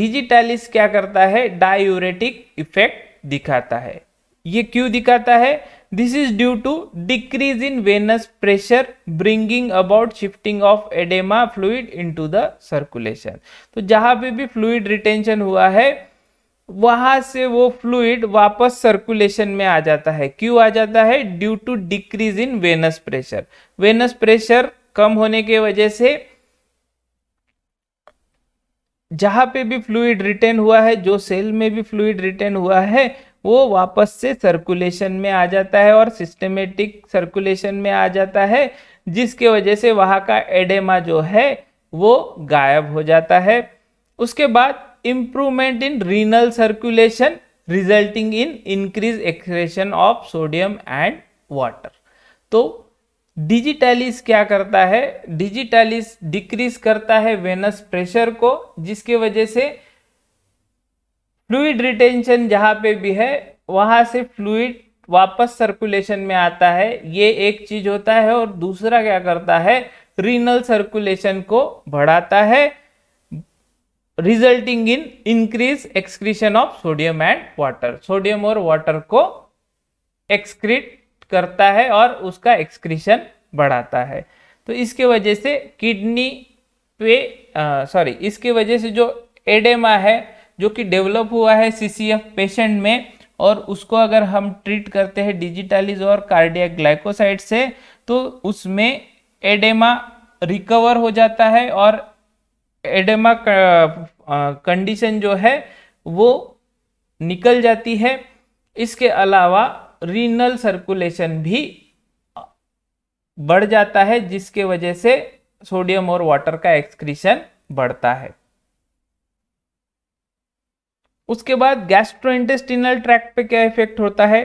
डिजिटालिस क्या करता है डायूरेटिक इफेक्ट दिखाता है ये क्यों दिखाता है This is due to decrease in venous pressure bringing about shifting of edema fluid into the circulation. तो जहां पे भी fluid retention हुआ है वहां से वो fluid वापस circulation में आ जाता है क्यों आ जाता है due to decrease in venous pressure venous pressure कम होने के वजह से जहां पे भी फ्लूइड रिटेन हुआ है जो सेल में भी फ्लूइड रिटेन हुआ है वो वापस से सर्कुलेशन में आ जाता है और सिस्टमेटिक सर्कुलेशन में आ जाता है जिसके वजह से वहाँ का एडेमा जो है वो गायब हो जाता है उसके बाद improvement in renal circulation resulting in increase excretion of sodium and water तो डिजिटलिस क्या करता है डिजिटलिस डिक्रीज करता है वेनस प्रेशर को जिसके वजह से फ्लूड रिटेंशन जहाँ पे भी है वहाँ से फ्लूड वापस सर्कुलेशन में आता है ये एक चीज होता है और दूसरा क्या करता है रीनल सर्कुलेशन को बढ़ाता है resulting in increase excretion of sodium and water sodium और वाटर को एक्सक्रीट करता है और उसका एक्सक्रीशन बढ़ाता है तो इसके वजह से किडनी पे सॉरी इसके वजह से जो एडेमा है जो कि डेवलप हुआ है सीसीएफ पेशेंट में और उसको अगर हम ट्रीट करते हैं डिजिटालिज और कार्डिया ग्लाइकोसाइड से तो उसमें एडेमा रिकवर हो जाता है और एडेमा कंडीशन जो है वो निकल जाती है इसके अलावा रीनल सर्कुलेशन भी बढ़ जाता है जिसके वजह से सोडियम और वाटर का एक्सक्रीशन बढ़ता है उसके बाद गैस्ट्रोइंटेस्टिनल ट्रैक्ट पे क्या इफेक्ट होता है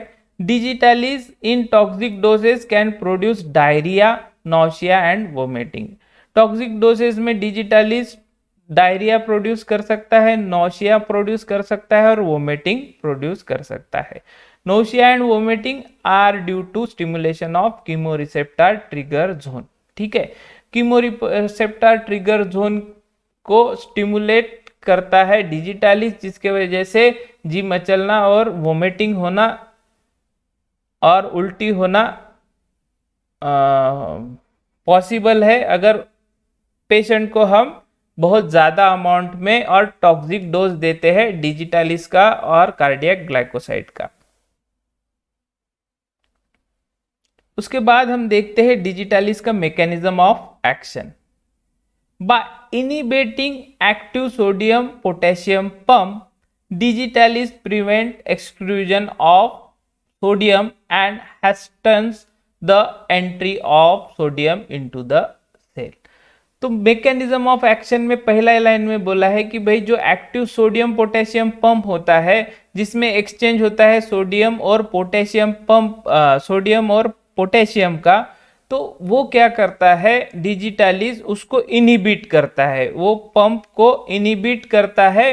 digitalis in toxic doses can produce diarrhoea nausea and vomiting toxic doses में डिजिटलिज डायरिया प्रोड्यूस कर सकता है नोशिया प्रोड्यूस कर सकता है और वोमिटिंग प्रोड्यूस कर सकता है nausea and vomiting are due to stimulation of chemo receptor trigger zone ठीक है कीमो रिसेप्टर ट्रिगर जोन को स्टिमुलेट करता है डिजिटालिस जिसके वजह से जी मचलना और वोमिटिंग होना और उल्टी होना पॉसिबल है अगर पेशेंट को हम बहुत ज़्यादा अमाउंट में और टॉक्सिक डोज देते हैं डिजिटालिस का और कार्डियक ग्लाइकोसाइड का उसके बाद हम देखते हैं डिजिटालिस का mechanism of action by inhibiting active sodium potassium pump digitalis prevent exclusion of sodium and hastens the entry of sodium into the cell तो मैकेनिज्म ऑफ एक्शन में पहला लाइन में बोला है कि भाई जो एक्टिव सोडियम पोटेशियम पंप होता है जिसमें एक्सचेंज होता है सोडियम और पोटेशियम पंप सोडियम और पोटेशियम का तो वो क्या करता है डिजिटालिज उसको इनिबिट करता है वो पंप को इनिबिट करता है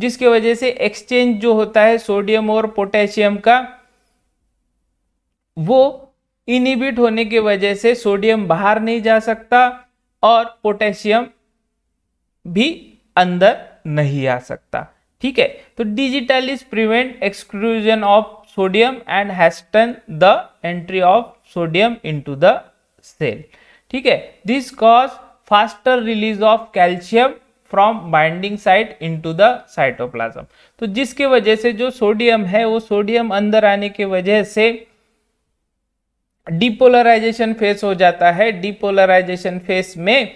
जिसके वजह से एक्सचेंज जो होता है सोडियम और पोटेशियम का वो इनिबिट होने की वजह से सोडियम बाहर नहीं जा सकता और पोटेशियम भी अंदर नहीं आ सकता ठीक है तो digitalis prevent exclusion of sodium and hasten the entry of sodium into the cell ठीक है this cause faster release of calcium from binding site into the cytoplasm तो जिसके वजह से जो सोडियम है वो सोडियम अंदर आने के वजह से डिपोलराइजेशन फेस हो जाता है डिपोलराइजेशन फेस में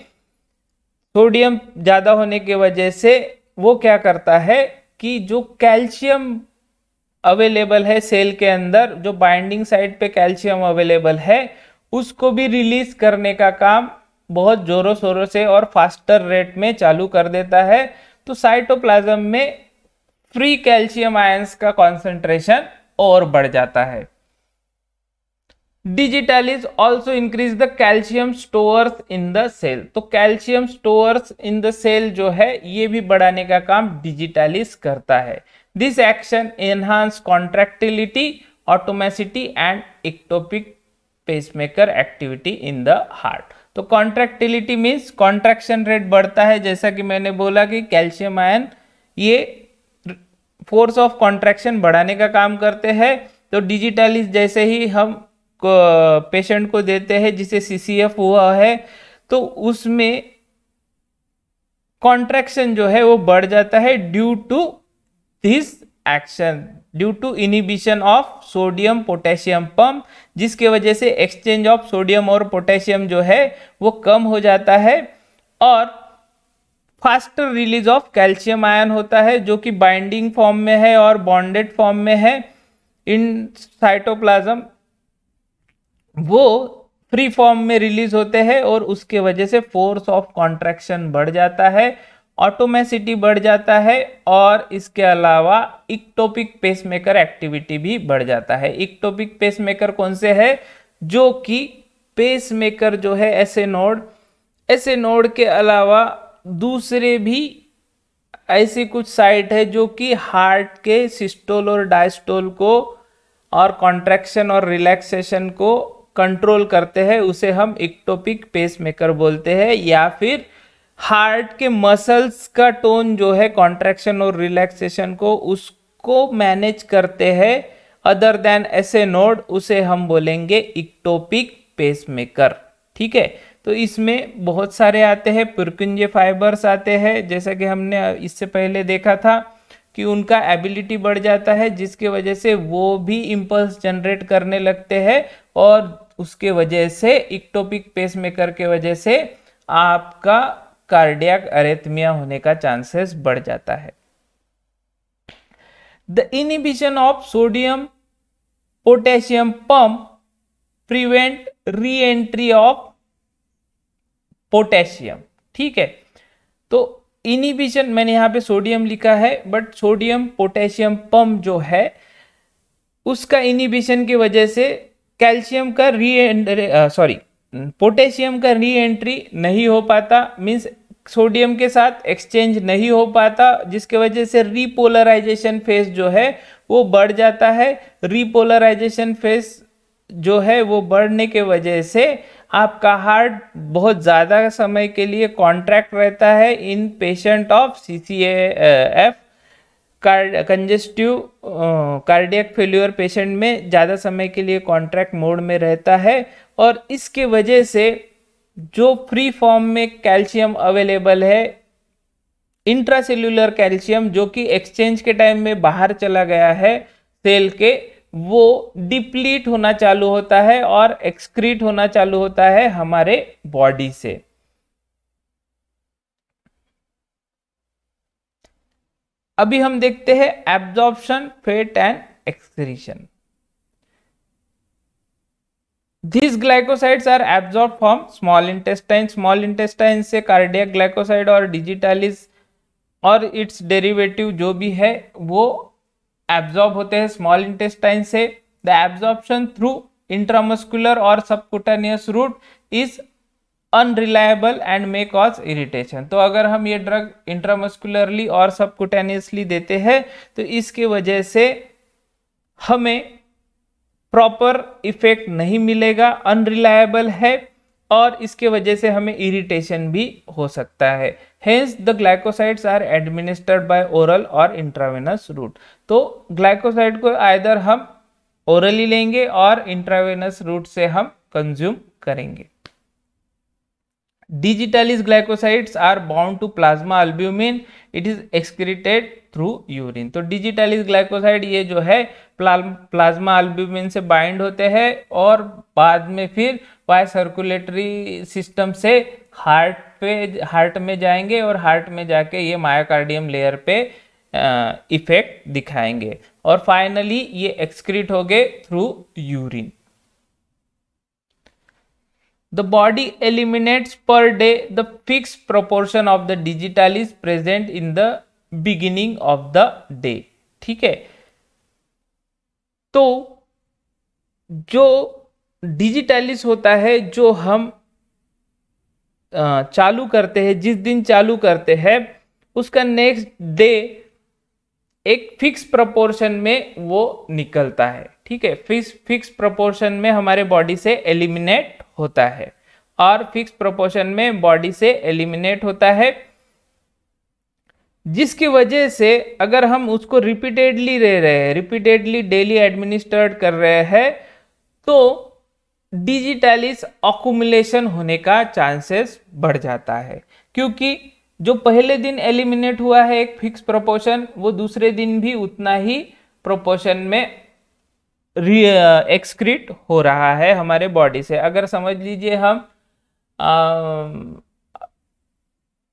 सोडियम ज़्यादा होने के वजह से वो क्या करता है कि जो कैल्शियम अवेलेबल है सेल के अंदर जो बाइंडिंग साइट पे कैल्शियम अवेलेबल है उसको भी रिलीज करने का काम बहुत जोरों शोरों से और फास्टर रेट में चालू कर देता है तो साइटोप्लाज्म में फ्री कैल्शियम आयंस का कॉन्सेंट्रेशन और बढ़ जाता है digitalis also increase the calcium stores in the cell तो calcium stores in the cell जो है ये भी बढ़ाने का काम डिजिटलिज करता है this action enhance contractility automaticity and ectopic pacemaker activity in the heart तो कॉन्ट्रैक्टिलिटी मीन्स कॉन्ट्रैक्शन रेट बढ़ता है जैसा कि मैंने बोला कि कैल्शियम आयन ये फोर्स ऑफ कॉन्ट्रैक्शन बढ़ाने का काम करते हैं तो डिजिटालिस जैसे ही हम पेशेंट को देते हैं जिसे सीसीएफ हुआ है तो उसमें कॉन्ट्रैक्शन जो है वो बढ़ जाता है due to this action due to inhibition of sodium potassium pump जिसके वजह से एक्सचेंज ऑफ सोडियम और पोटेशियम जो है वो कम हो जाता है और faster release of calcium ion होता है जो कि बाइंडिंग फॉर्म में है और बॉन्डेड फॉर्म में है इन साइटोप्लाज्म वो फ्री फॉर्म में रिलीज होते हैं और उसके वजह से फोर्स ऑफ कॉन्ट्रैक्शन बढ़ जाता है ऑटोमेसिटी बढ़ जाता है और इसके अलावा इक्टोपिक पेसमेकर एक्टिविटी भी बढ़ जाता है इक्टोपिक पेसमेकर कौन से है जो कि पेसमेकर जो है ऐसे नोड ऐसे नोड के अलावा दूसरे भी ऐसी कुछ साइट है जो कि हार्ट के सिस्टोल और डायस्टोल को और कॉन्ट्रैक्शन और रिलैक्सेशन को कंट्रोल करते हैं उसे हम इक्टोपिक पेसमेकर बोलते हैं या फिर हार्ट के मसल्स का टोन जो है कॉन्ट्रैक्शन और रिलैक्सेशन को उसको मैनेज करते हैं अदर देन ऐसे नोड उसे हम बोलेंगे इक्टोपिक पेसमेकर ठीक है तो इसमें बहुत सारे आते हैं पुरकुंजे फाइबर्स आते हैं जैसा कि हमने इससे पहले देखा था कि उनका एबिलिटी बढ़ जाता है जिसके वजह से वो भी इम्पल्स जनरेट करने लगते हैं और उसके वजह से इक्टोपिक पेसमेकर के वजह से आपका कार्डियक अरेथमिया होने का चांसेस बढ़ जाता है the inhibition of sodium potassium pump prevent re entry of potassium ठीक है तो इनिबिशन मैंने यहां पे सोडियम लिखा है बट सोडियम पोटेशियम पंप जो है उसका इनिबिशन की वजह से कैल्शियम का री सॉरी पोटेशियम का री एंट्री नहीं हो पाता मीन्स सोडियम के साथ एक्सचेंज नहीं हो पाता जिसके वजह से रीपोलराइजेशन फेज जो है वो बढ़ जाता है रीपोलराइजेशन फेज जो है वो बढ़ने के वजह से आपका हार्ट बहुत ज़्यादा समय के लिए कॉन्ट्रैक्ट रहता है in patient of C C F congestive cardiac failure patient में ज़्यादा समय के लिए कॉन्ट्रैक्ट मोड में रहता है और इसके वजह से जो फ्री फॉर्म में कैल्शियम अवेलेबल है इंट्रासेल्यूलर कैल्शियम जो कि एक्सचेंज के टाइम में बाहर चला गया है सेल के वो डिप्लीट होना चालू होता है और एक्सक्रीट होना चालू होता है हमारे बॉडी से अभी हम देखते हैं absorption fate and excretion this glycosides are absorb from small intestine small intestine से कार्डियक ग्लाइकोसाइड और डिजिटालिस और इट्स डेरिवेटिव जो भी है वो एब्जॉर्ब होते हैं स्मॉल इंटेस्टाइन से द एब्जॉर्बन थ्रू इंट्रामस्कुलर और subcutaneous route is unreliable and may cause irritation तो अगर हम ये ड्रग इंट्रामस्कुलरली और सबकुटानियसली देते हैं तो इसके वजह से हमें प्रॉपर इफेक्ट नहीं मिलेगा अनरिलायबल है और इसके वजह से हमें इरिटेशन भी हो सकता है hence the glycosides are administered by oral और इंट्रावेनस रूट तो ग्लाइकोसाइड को आयदर हम ओरली लेंगे और इंट्रावेनस रूट से हम कंज्यूम करेंगे digitalis glycosides are bound to plasma albumin it is excreted through urine तो डिजिटालिस ग्लाइकोसाइड ये जो है प्लाज्मा अल्ब्यूमिन से बाइंड होते हैं और बाद में फिर वाई सर्कुलेटरी सिस्टम से हार्ट पे हार्ट में जाएंगे और हार्ट में जाके ये मायोकार्डियम लेयर पे इफेक्ट दिखाएंगे और फाइनली ये एक्सक्रीट हो गए through urine the body eliminates per day the fixed proportion of the digital is present in the beginning of the day ठीक है तो जो डिजिटलिस होता है जो हम चालू करते हैं जिस दिन चालू करते हैं उसका नेक्स्ट डे एक फिक्स प्रपोर्शन में वो निकलता है ठीक है फिक्स फिक्स प्रपोर्शन में हमारे बॉडी से एलिमिनेट होता है और फिक्स प्रोपोर्शन में बॉडी से एलिमिनेट होता है जिसकी वजह से अगर हम उसको रिपीटेडली रह रहे हैं रिपीटेडली डेली एडमिनिस्टर्ड कर रहे हैं तो डिजिटलिस ऑक्यूमुलेशन होने का चांसेस बढ़ जाता है क्योंकि जो पहले दिन एलिमिनेट हुआ है एक फिक्स प्रोपोर्शन वो दूसरे दिन भी उतना ही प्रोपोर्शन में री एक्सक्रीट हो रहा है हमारे बॉडी से अगर समझ लीजिए हम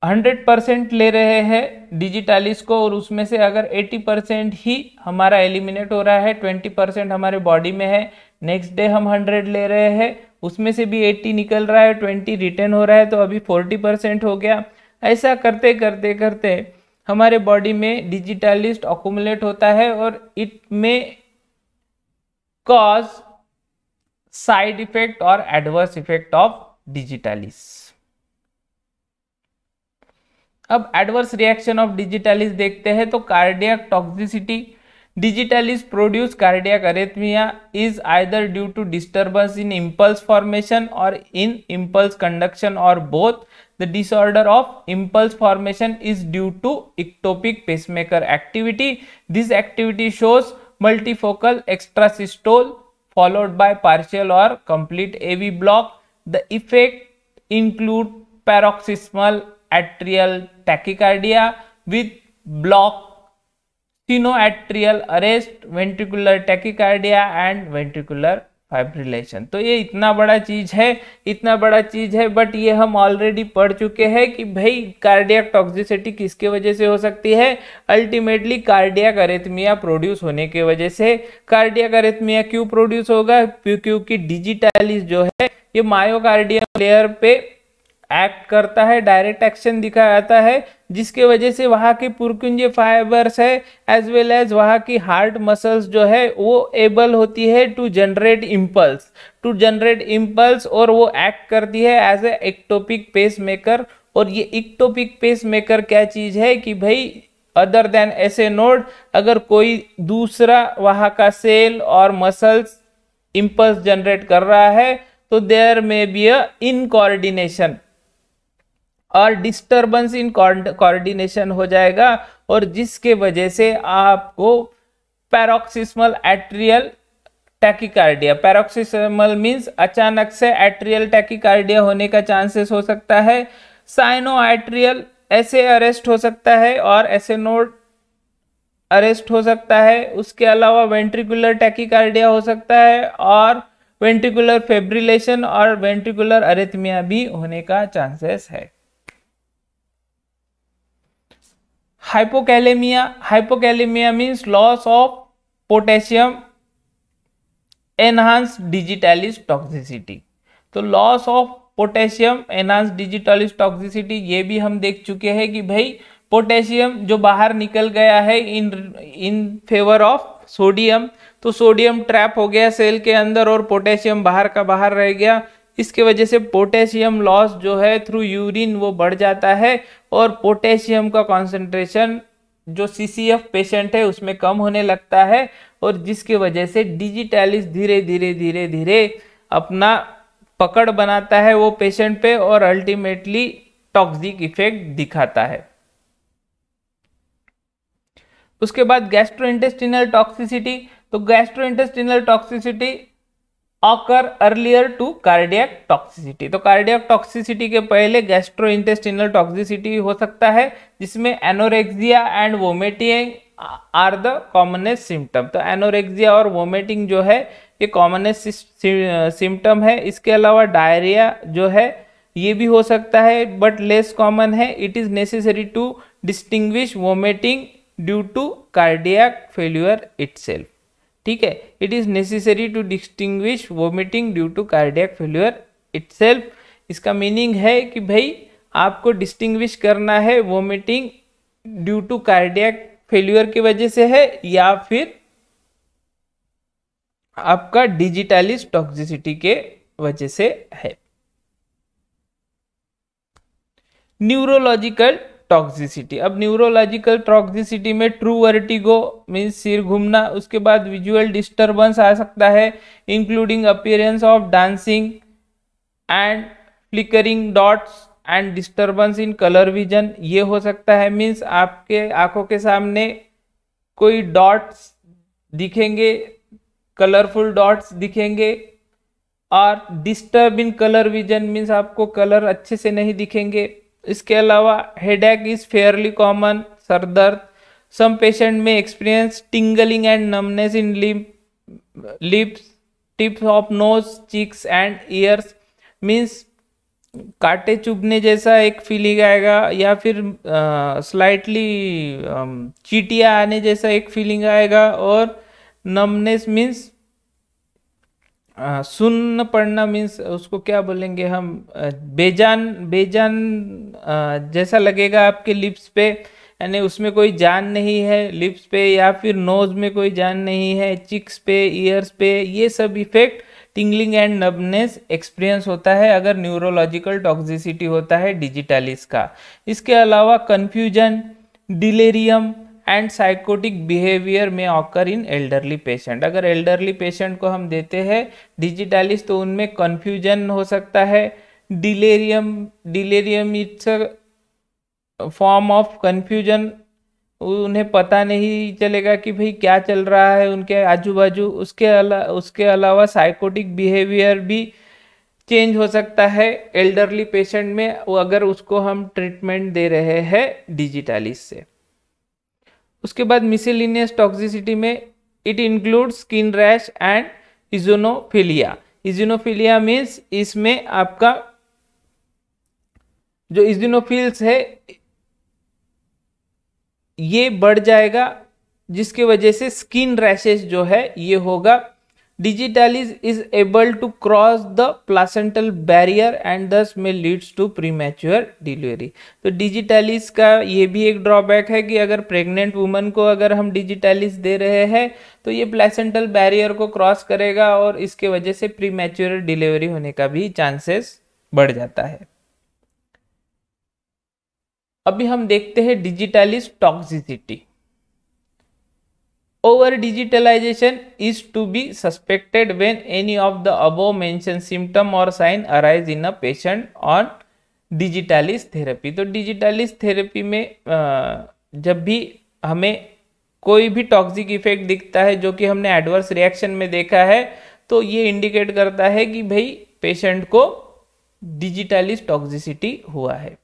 हंड्रेड परसेंट ले रहे हैं डिजिटालिस को और उसमें से अगर एट्टी परसेंट ही हमारा एलिमिनेट हो रहा है ट्वेंटी परसेंट हमारे बॉडी में है नेक्स्ट डे हम हंड्रेड ले रहे हैं उसमें से भी एट्टी निकल रहा है ट्वेंटी रिटर्न हो रहा है तो अभी फोर्टी परसेंट हो गया ऐसा करते करते करते हमारे बॉडी में डिजिटालिस्ट अकोमुलेट होता है और it may cause side effect और एडवर्स इफेक्ट ऑफ डिजिटलिस अब एडवर्स रिएक्शन ऑफ डिजिटलिस देखते हैं तो cardiac toxicity digitalis produce cardiac arrhythmia is either due to disturbance in impulse formation और इन इंपल्स कंडक्शन और both the disorder of impulse formation is due to ectopic pacemaker activity this activity shows multifocal extrasystole followed by partial or complete AV block. The effect include paroxysmal atrial tachycardia with block sinoatrial arrest, ventricular tachycardia and ventricular fibrillation तो ये इतना बड़ा चीज़ है इतना बड़ा चीज़ है बट ये हम ऑलरेडी पढ़ चुके हैं कि भाई कार्डियक टॉक्सिसिटी किसके वजह से हो सकती है अल्टीमेटली कार्डियक अरेथमिया प्रोड्यूस होने के वजह से कार्डियक अरेथमिया क्यों प्रोड्यूस होगा क्योंकि डिजिटालिस जो है ये मायोकार्डियम लेयर पे एक्ट करता है डायरेक्ट एक्शन दिखाता है जिसके वजह से वहाँ के पुरकुंजे फाइबर्स है एज वेल एज वहाँ की हार्ट मसल्स जो है वो एबल होती है to generate impulse to generate impulse और वो एक्ट करती है as a ectopic pacemaker और ये इक्टोपिक पेस मेकर क्या चीज़ है कि भाई अदर देन ऐसे नोड अगर कोई दूसरा वहाँ का सेल और मसल्स इम्पल्स जनरेट कर रहा है तो देयर मे बी अ इनकोऑर्डिनेशन और डिस्टर्बेंस इन कोऑर्डिनेशन हो जाएगा और जिसके वजह से आपको paroxysmal atrial tachycardia paroxysmal means अचानक से एट्रियल टैकिकार्डिया होने का चांसेस हो सकता है साइनो एट्रियल ऐसे अरेस्ट हो सकता है और ऐसे नोड अरेस्ट हो सकता है उसके अलावा वेंट्रिकुलर टैकिकार्डिया हो सकता है और वेंट्रिकुलर फेब्रिलेशन और वेंट्रिकुलर अरेथमिया भी होने का चांसेस है hypokalaemia hypokalaemia means loss of potassium enhance digitalis toxicity तो loss of potassium enhance digitalis toxicity ये भी हम देख चुके हैं कि भाई पोटेशियम जो बाहर निकल गया है in in favour of sodium तो सोडियम ट्रैप हो गया सेल के अंदर और पोटेशियम बाहर का बाहर रह गया इसके वजह से पोटेशियम लॉस जो है थ्रू यूरिन वो बढ़ जाता है और पोटेशियम का कॉन्सेंट्रेशन जो सी पेशेंट है उसमें कम होने लगता है और जिसके वजह से डिजिटैलिस धीरे धीरे धीरे धीरे अपना पकड़ बनाता है वो पेशेंट पे और अल्टीमेटली टॉक्सिक इफेक्ट दिखाता है उसके बाद गैस्ट्रो इंटेस्टिनल टॉक्सिसिटी तो gastro intestinal toxicity occur earlier to cardiac toxicity तो कार्डियक टॉक्सिसिटी के पहले गैस्ट्रो इंटेस्टिनल टॉक्सिसिटी हो सकता है जिसमें anorexia and vomiting are the commonest symptom तो एनोरेक्सिया और वोमेटिंग जो है ये कॉमनेस्ट सिम्टम है इसके अलावा डायरिया जो है ये भी हो सकता है बट लेस कॉमन है it is necessary to distinguish vomiting due to cardiac failure it ठीक है it is necessary to distinguish vomiting due to cardiac failure it इसका मीनिंग है कि भाई आपको डिस्टिंग्विश करना है vomiting due to cardiac failure की वजह से है या फिर आपका डिजिटलिस टॉक्सिसिटी के वजह से है न्यूरोलॉजिकल टॉक्सिसिटी अब न्यूरोलॉजिकल टॉक्सिसिटी में ट्रू वर्टिगो मीन्स सिर घूमना उसके बाद विजुअल डिस्टर्बेंस आ सकता है including appearance of dancing and flickering dots and disturbance in colour vision ये हो सकता है मीन्स आपके आंखों के सामने कोई डॉट्स दिखेंगे कलरफुल डॉट्स दिखेंगे और disturb in colour vision means आपको कलर अच्छे से नहीं दिखेंगे इसके अलावा हेडेक इज़ फेयरली कॉमन सर दर्द सम पेशेंट में experience tingling and numbness in lip lips tips of nose cheeks and ears means काटे चुभने जैसा एक फीलिंग आएगा या फिर स्लाइटली चीटियाँ आने जैसा एक फीलिंग आएगा और नमनेस मीन्स सुन्न पढ़ना मीन्स उसको क्या बोलेंगे हम बेजान बेजान जैसा लगेगा आपके लिप्स पे यानी उसमें कोई जान नहीं है लिप्स पे या फिर नोज़ में कोई जान नहीं है चिक्स पे ईयर्स पे ये सब effect tingling and numbness experience होता है अगर न्यूरोलॉजिकल टॉक्सिसिटी होता है डिजिटालिस का इसके अलावा confusion delirium and psychotic behaviour may occur in elderly patient अगर एल्डरली पेशेंट को हम देते हैं डिजिटालिस तो उनमें कन्फ्यूजन हो सकता है delirium delirium it's form of confusion उन्हें पता नहीं चलेगा कि भाई क्या चल रहा है उनके आजू बाजू उसके अला उसके अलावा साइकोटिक बिहेवियर भी चेंज हो सकता है एल्डरली पेशेंट में अगर उसको हम ट्रीटमेंट दे रहे हैं डिजिटालिस से उसके बाद मिसेलिनियस टॉक्सिसिटी में it include skin rash and eosinophilia eosinophilia means इसमें आपका जो इजिनोफिल्स है ये बढ़ जाएगा जिसके वजह से स्किन रैशेस जो है ये होगा is able to cross the placental barrier and this may leads to premature delivery तो digitalis का ये भी एक ड्रॉबैक है कि अगर प्रेग्नेंट वुमन को अगर हम digitalis दे रहे हैं तो ये प्लासेंटल बैरियर को क्रॉस करेगा और इसके वजह से प्रीमेच्योर डिलीवरी होने का भी चांसेस बढ़ जाता है अभी हम देखते हैं digitalis toxicity over digitalization is to be suspected when any of the above mention symptom और sign arise in a patient on digitalis therapy तो डिजिटालिस थेरेपी में जब भी हमें कोई भी टॉक्सिक इफेक्ट दिखता है जो कि हमने एडवर्स रिएक्शन में देखा है तो ये इंडिकेट करता है कि भाई पेशेंट को डिजिटालिस टॉक्सिसिटी हुआ है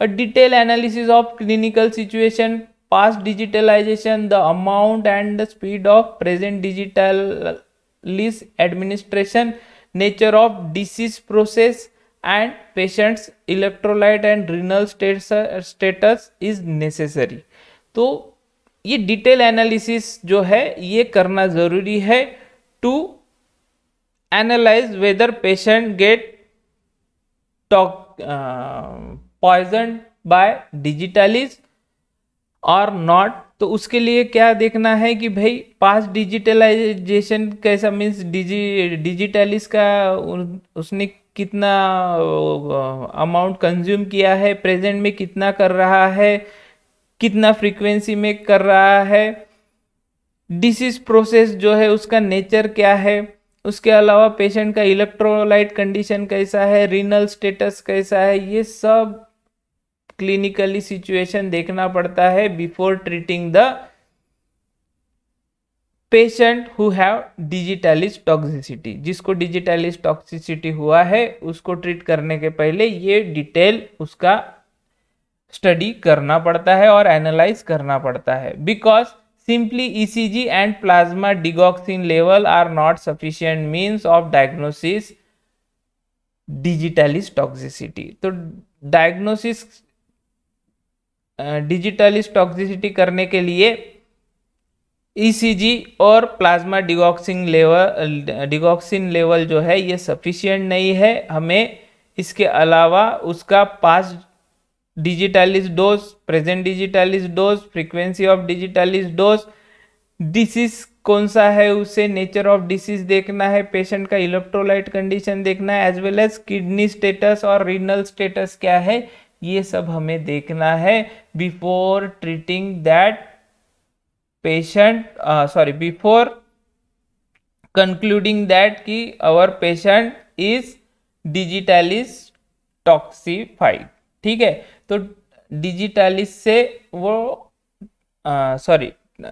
a detail analysis of clinical situation past digitalization, the amount and the speed of present digital list administration, nature of disease process and patient's electrolyte and renal status is necessary. तो ये डिटेल एनालिसिस जो है ये करना ज़रूरी है to analyse whether patient get talk poison by digitalis और नॉट तो उसके लिए क्या देखना है कि भाई पास डिजिटलाइजेशन कैसा मीन्स डिजी डिजिटलिस का उसने कितना अमाउंट कंज्यूम किया है प्रेजेंट में कितना कर रहा है कितना फ्रीक्वेंसी में कर रहा है डिसीज प्रोसेस जो है उसका नेचर क्या है उसके अलावा पेशेंट का इलेक्ट्रोलाइट कंडीशन कैसा है रीनल स्टेटस कैसा है ये सब क्लिनिकली सिचुएशन देखना पड़ता है before treating the patient who have digitalis toxicity जिसको डिजिटलिस टॉक्सिसिटी हुआ है उसको ट्रीट करने के पहले ये डिटेल उसका स्टडी करना पड़ता है और एनालाइज करना पड़ता है because simply ECG and plasma digoxin level are not sufficient means of diagnosis digitalis toxicity तो डायग्नोसिस डिजिटल टॉक्सिसिटी करने के लिए ईसीजी e और plasma digoxin level digoxin level जो है ये सफिशियंट नहीं है हमें इसके अलावा उसका past digitalis dose present digitalis dose frequency of digitalis dose disease कौन सा है उसे नेचर ऑफ डिसीज देखना है पेशेंट का इलेक्ट्रोलाइट कंडीशन देखना है as well as kidney status और रीनल स्टेटस क्या है ये सब हमें देखना है before treating that patient sorry before concluding that कि our patient is digitalis toxified ठीक है तो डिजिटलिस से वो सॉरी uh,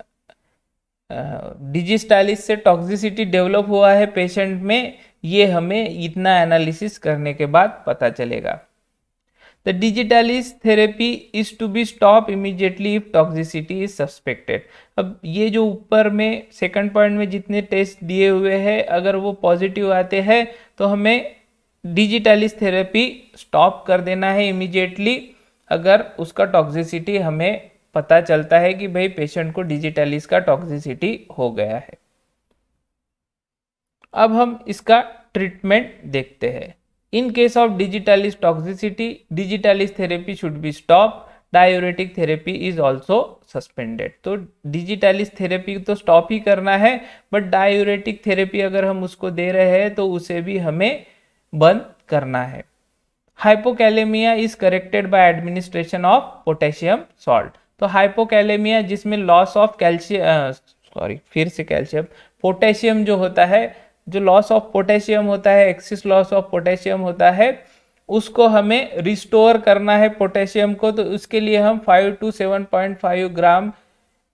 डिजिटालिस uh, से टॉक्सिसिटी डेवलप हुआ है पेशेंट में ये हमें इतना एनालिसिस करने के बाद पता चलेगा the digitalis therapy is to be stop immediately if toxicity is suspected अब ये जो ऊपर में सेकंड पॉइंट में जितने टेस्ट दिए हुए हैं अगर वो पॉजिटिव आते हैं तो हमें डिजिटलिस थेरेपी स्टॉप कर देना है इमिजिएटली अगर उसका टॉक्सिसिटी हमें पता चलता है कि भाई पेशेंट को डिजिटलिस का टॉक्सिसिटी हो गया है अब हम इसका ट्रीटमेंट देखते हैं in case of digitalis toxicity digitalis therapy should be stop diuretic therapy is also suspended तो डिजिटलिस थेरेपी तो स्टॉप ही करना है बट डायोरेटिक थेरेपी अगर हम उसको दे रहे हैं तो उसे भी हमें बंद करना है hypokalaemia is corrected by administration of potassium salt तो हाइपोकैलेमिया जिसमें लॉस ऑफ कैल्शियम सॉरी फिर से कैल्शियम पोटेशियम जो होता है जो लॉस ऑफ पोटेशियम होता है एक्सिस लॉस ऑफ पोटेशियम होता है उसको हमें रिस्टोर करना है पोटेशियम को तो उसके लिए हम five to seven point five gram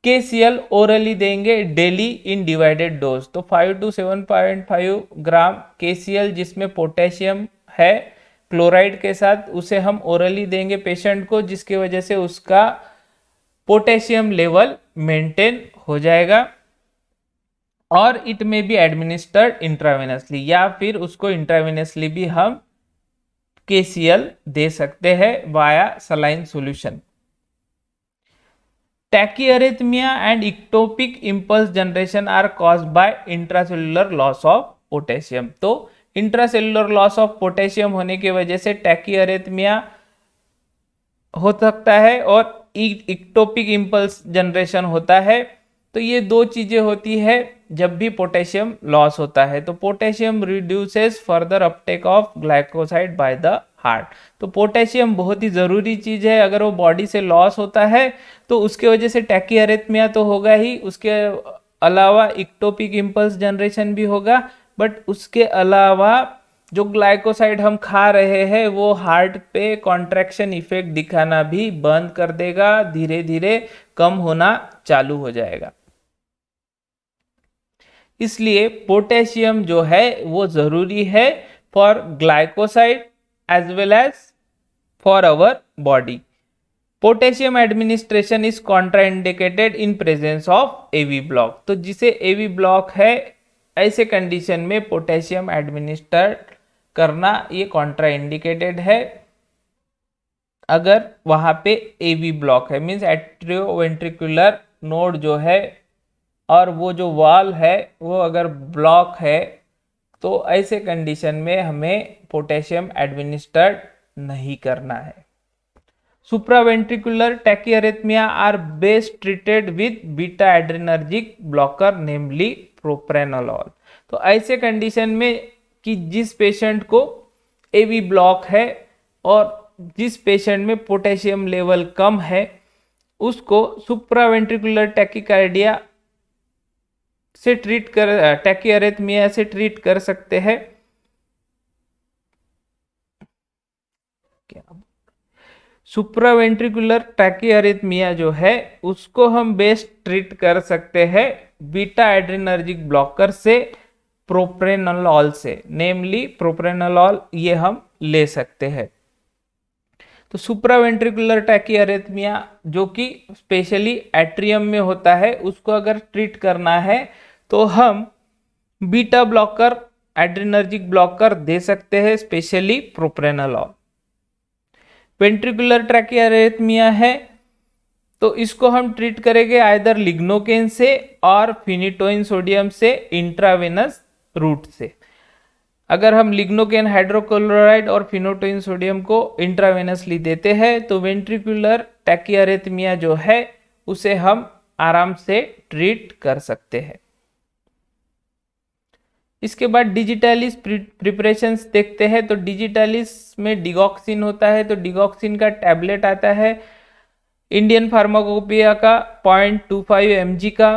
K C L orally देंगे डेली इन डिवाइडेड डोज तो five to seven point five gram K C L जिसमें पोटेशियम है क्लोराइड के साथ उसे हम ओरली देंगे पेशेंट को जिसकी वजह से उसका पोटेशियम लेवल मेंटेन हो जाएगा और it may be administered intravenously या फिर उसको इंट्रावेनसली भी हम के दे सकते हैं via saline solution tachyarrhythmia and ectopic impulse generation are cause by intracellular loss of potassium तो इंट्रासेलुलर लॉस ऑफ पोटेशियम होने की वजह से टैकीअरेथमिया हो सकता है और इक्टोपिक इम्पल्स जनरेशन होता है तो ये दो चीज़ें होती है जब भी पोटेशियम लॉस होता है तो potassium reduces further uptake of glycoside by the heart तो पोटेशियम बहुत ही ज़रूरी चीज़ है अगर वो बॉडी से लॉस होता है तो उसके वजह से टैकीअरेथमिया तो होगा ही उसके अलावा इक्टोपिक इम्पल्स जनरेशन भी होगा बट उसके अलावा जो ग्लाइकोसाइड हम खा रहे हैं वो हार्ट पे कॉन्ट्रैक्शन इफेक्ट दिखाना भी बंद कर देगा धीरे धीरे कम होना चालू हो जाएगा इसलिए पोटेशियम जो है वो ज़रूरी है for glycoside as well as for our body potassium administration is contraindicated in presence of AV block तो जिसे एवी ब्लॉक है ऐसे कंडीशन में पोटेशियम एडमिनिस्टर करना ये कॉन्ट्राइंडिकेटेड है अगर वहाँ पे एवी ब्लॉक है मीन्स एट्रियोवेंट्रिकुलर नोड जो है और वो जो वॉल है वो अगर ब्लॉक है तो ऐसे कंडीशन में हमें पोटेशियम एडमिनिस्टर्ड नहीं करना है supraventricular tachyarrhythmia are best treated with beta adrenergic blocker namely propranolol तो ऐसे कंडीशन में कि जिस पेशेंट को ए वी ब्लॉक है और जिस पेशेंट में पोटेशियम लेवल कम है उसको सुप्रावेंट्रिकुलर टैकिकार्डिया से ट्रीट कर टैकियारेथमिया से ट्रीट कर सकते हैं सुप्रावेंट्रिकुलर टैकियारिथमिया जो है उसको हम बेस्ट ट्रीट कर सकते हैं बीटा एड्रीनर्जिक ब्लॉकर से प्रोप्रेनलॉल से नेमली प्रोप्रेनलॉल ये हम ले सकते हैं तो सुप्रावेंट्रिकुलर टैकियारिथमिया जो कि स्पेशली एट्रियम में होता है उसको अगर ट्रीट करना है तो हम बीटा ब्लॉकर एड्रेनर्जिक ब्लॉकर दे सकते हैं स्पेशली प्रोप्रेनालॉल वेंट्रिकुलर ट्रैकियारेथमिया है तो इसको हम ट्रीट करेंगे आयदर लिग्नोकेन से और फिनिटोइन सोडियम से इंट्रावेनस रूट से अगर हम लिग्नोकेन हाइड्रोक्लोराइड और फिनोटोइन सोडियम को इंट्रावेनसली देते हैं तो वेंट्रिकुलर टैकियारेथमिया जो है उसे हम आराम से ट्रीट कर सकते हैं इसके बाद डिजिटलिस प्रिपरेशन देखते हैं तो डिजिटलिस में डिगॉक्सिन होता है तो डिगॉक्सिन का टैबलेट आता है इंडियन फार्माकोपिया का पॉइंट टू फाइव एम का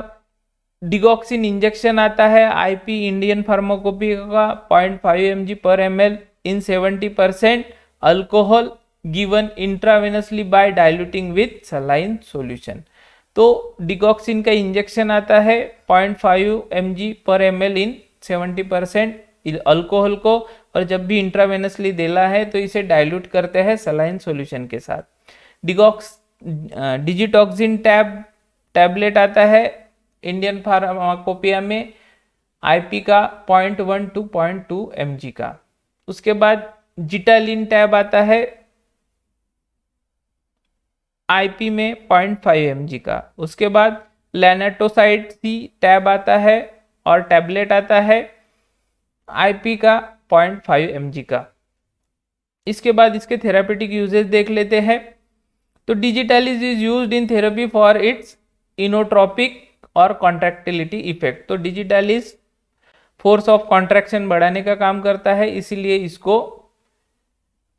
डिगॉक्सिन इंजेक्शन आता है आईपी इंडियन फार्माकोपिया का point five M per M in seventy percent alcohol given intravenously by diluting with saline solution तो डिगॉक्सिन का इंजेक्शन आता है point five M per M in seventy percent alcohol को और जब भी इंट्रावेनसली देना है तो इसे डाइल्यूट करते हैं सलाइन सॉल्यूशन के साथ डिगॉक्स डिजिटॉक्सिन टैब टैबलेट आता है इंडियन फार्माकोपिया में आईपी का point one two point two M का उसके बाद जिटालिन टैब आता है आईपी में पॉइंट फाइव एम का उसके बाद लेनाटोसाइड सी टैब आता है और टैबलेट आता है आईपी का 0.5 एमजी का इसके बाद इसके थेरापेटिक यूजेज देख लेते हैं तो digitalis is use in therapy for its inotropic और कॉन्ट्रैक्टिलिटी इफेक्ट तो डिजिटालिज फोर्स ऑफ कॉन्ट्रैक्शन बढ़ाने का काम करता है इसीलिए इसको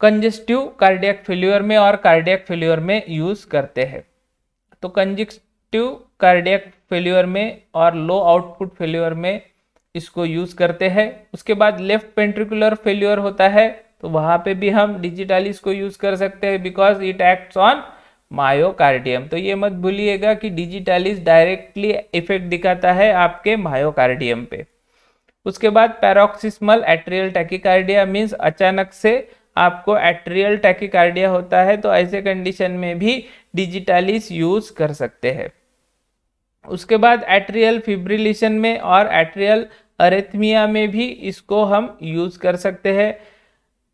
कंजेस्टिव कार्डियक फेल्यूअर में और कार्डियक फेल्यूअर में यूज करते हैं तो कंजिक्स एक्टिव कार्डियक फेल्यूर में और लो आउटपुट फेल्यूर में इसको यूज़ करते हैं उसके बाद लेफ्ट पेंट्रिकुलर फेल्यूर होता है तो वहाँ पे भी हम डिजिटली इसको यूज़ कर सकते हैं because it acts on myocardium तो ये मत भूलिएगा कि डिजिटालिस डायरेक्टली इफेक्ट दिखाता है आपके मायोकार्डियम पे उसके बाद पैरोक्सिस्मल एट्रियल टैकिकार्डिया मीन्स अचानक से आपको एट्रियल टैकिकार्डिया होता है तो ऐसे कंडीशन में भी डिजिटालिस यूज़ कर सकते हैं उसके बाद एट्रियल फिब्रिलेशन में और एट्रियल अरेथमिया में भी इसको हम यूज़ कर सकते हैं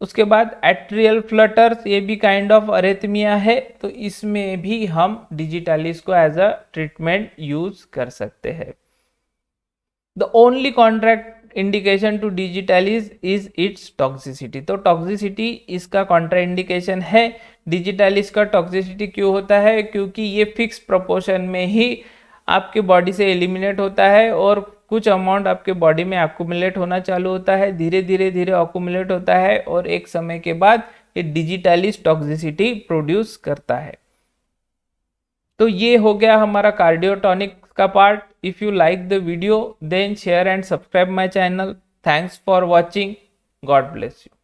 उसके बाद एट्रियल फ्लटर्स ये भी काइंड ऑफ अरेथमिया है तो इसमें भी हम डिजिटालिस को एज अ ट्रीटमेंट यूज़ कर सकते हैं the only contract indication to digitalis is its toxicity तो टॉक्सिसिटी इसका कॉन्ट्रा इंडिकेशन है डिजिटलिस का टॉक्सिसिटी क्यों होता है क्योंकि ये फिक्स प्रोपोर्शन में ही आपके बॉडी से एलिमिनेट होता है और कुछ अमाउंट आपके बॉडी में एकोमुलेट होना चालू होता है धीरे धीरे धीरे अकोमुलेट होता है और एक समय के बाद ये डिजिटालिस टॉक्सिसिटी प्रोड्यूस करता है तो ये हो गया हमारा कार्डियोटॉनिक का part if you like the video then share and subscribe my channel thanks for watching God bless you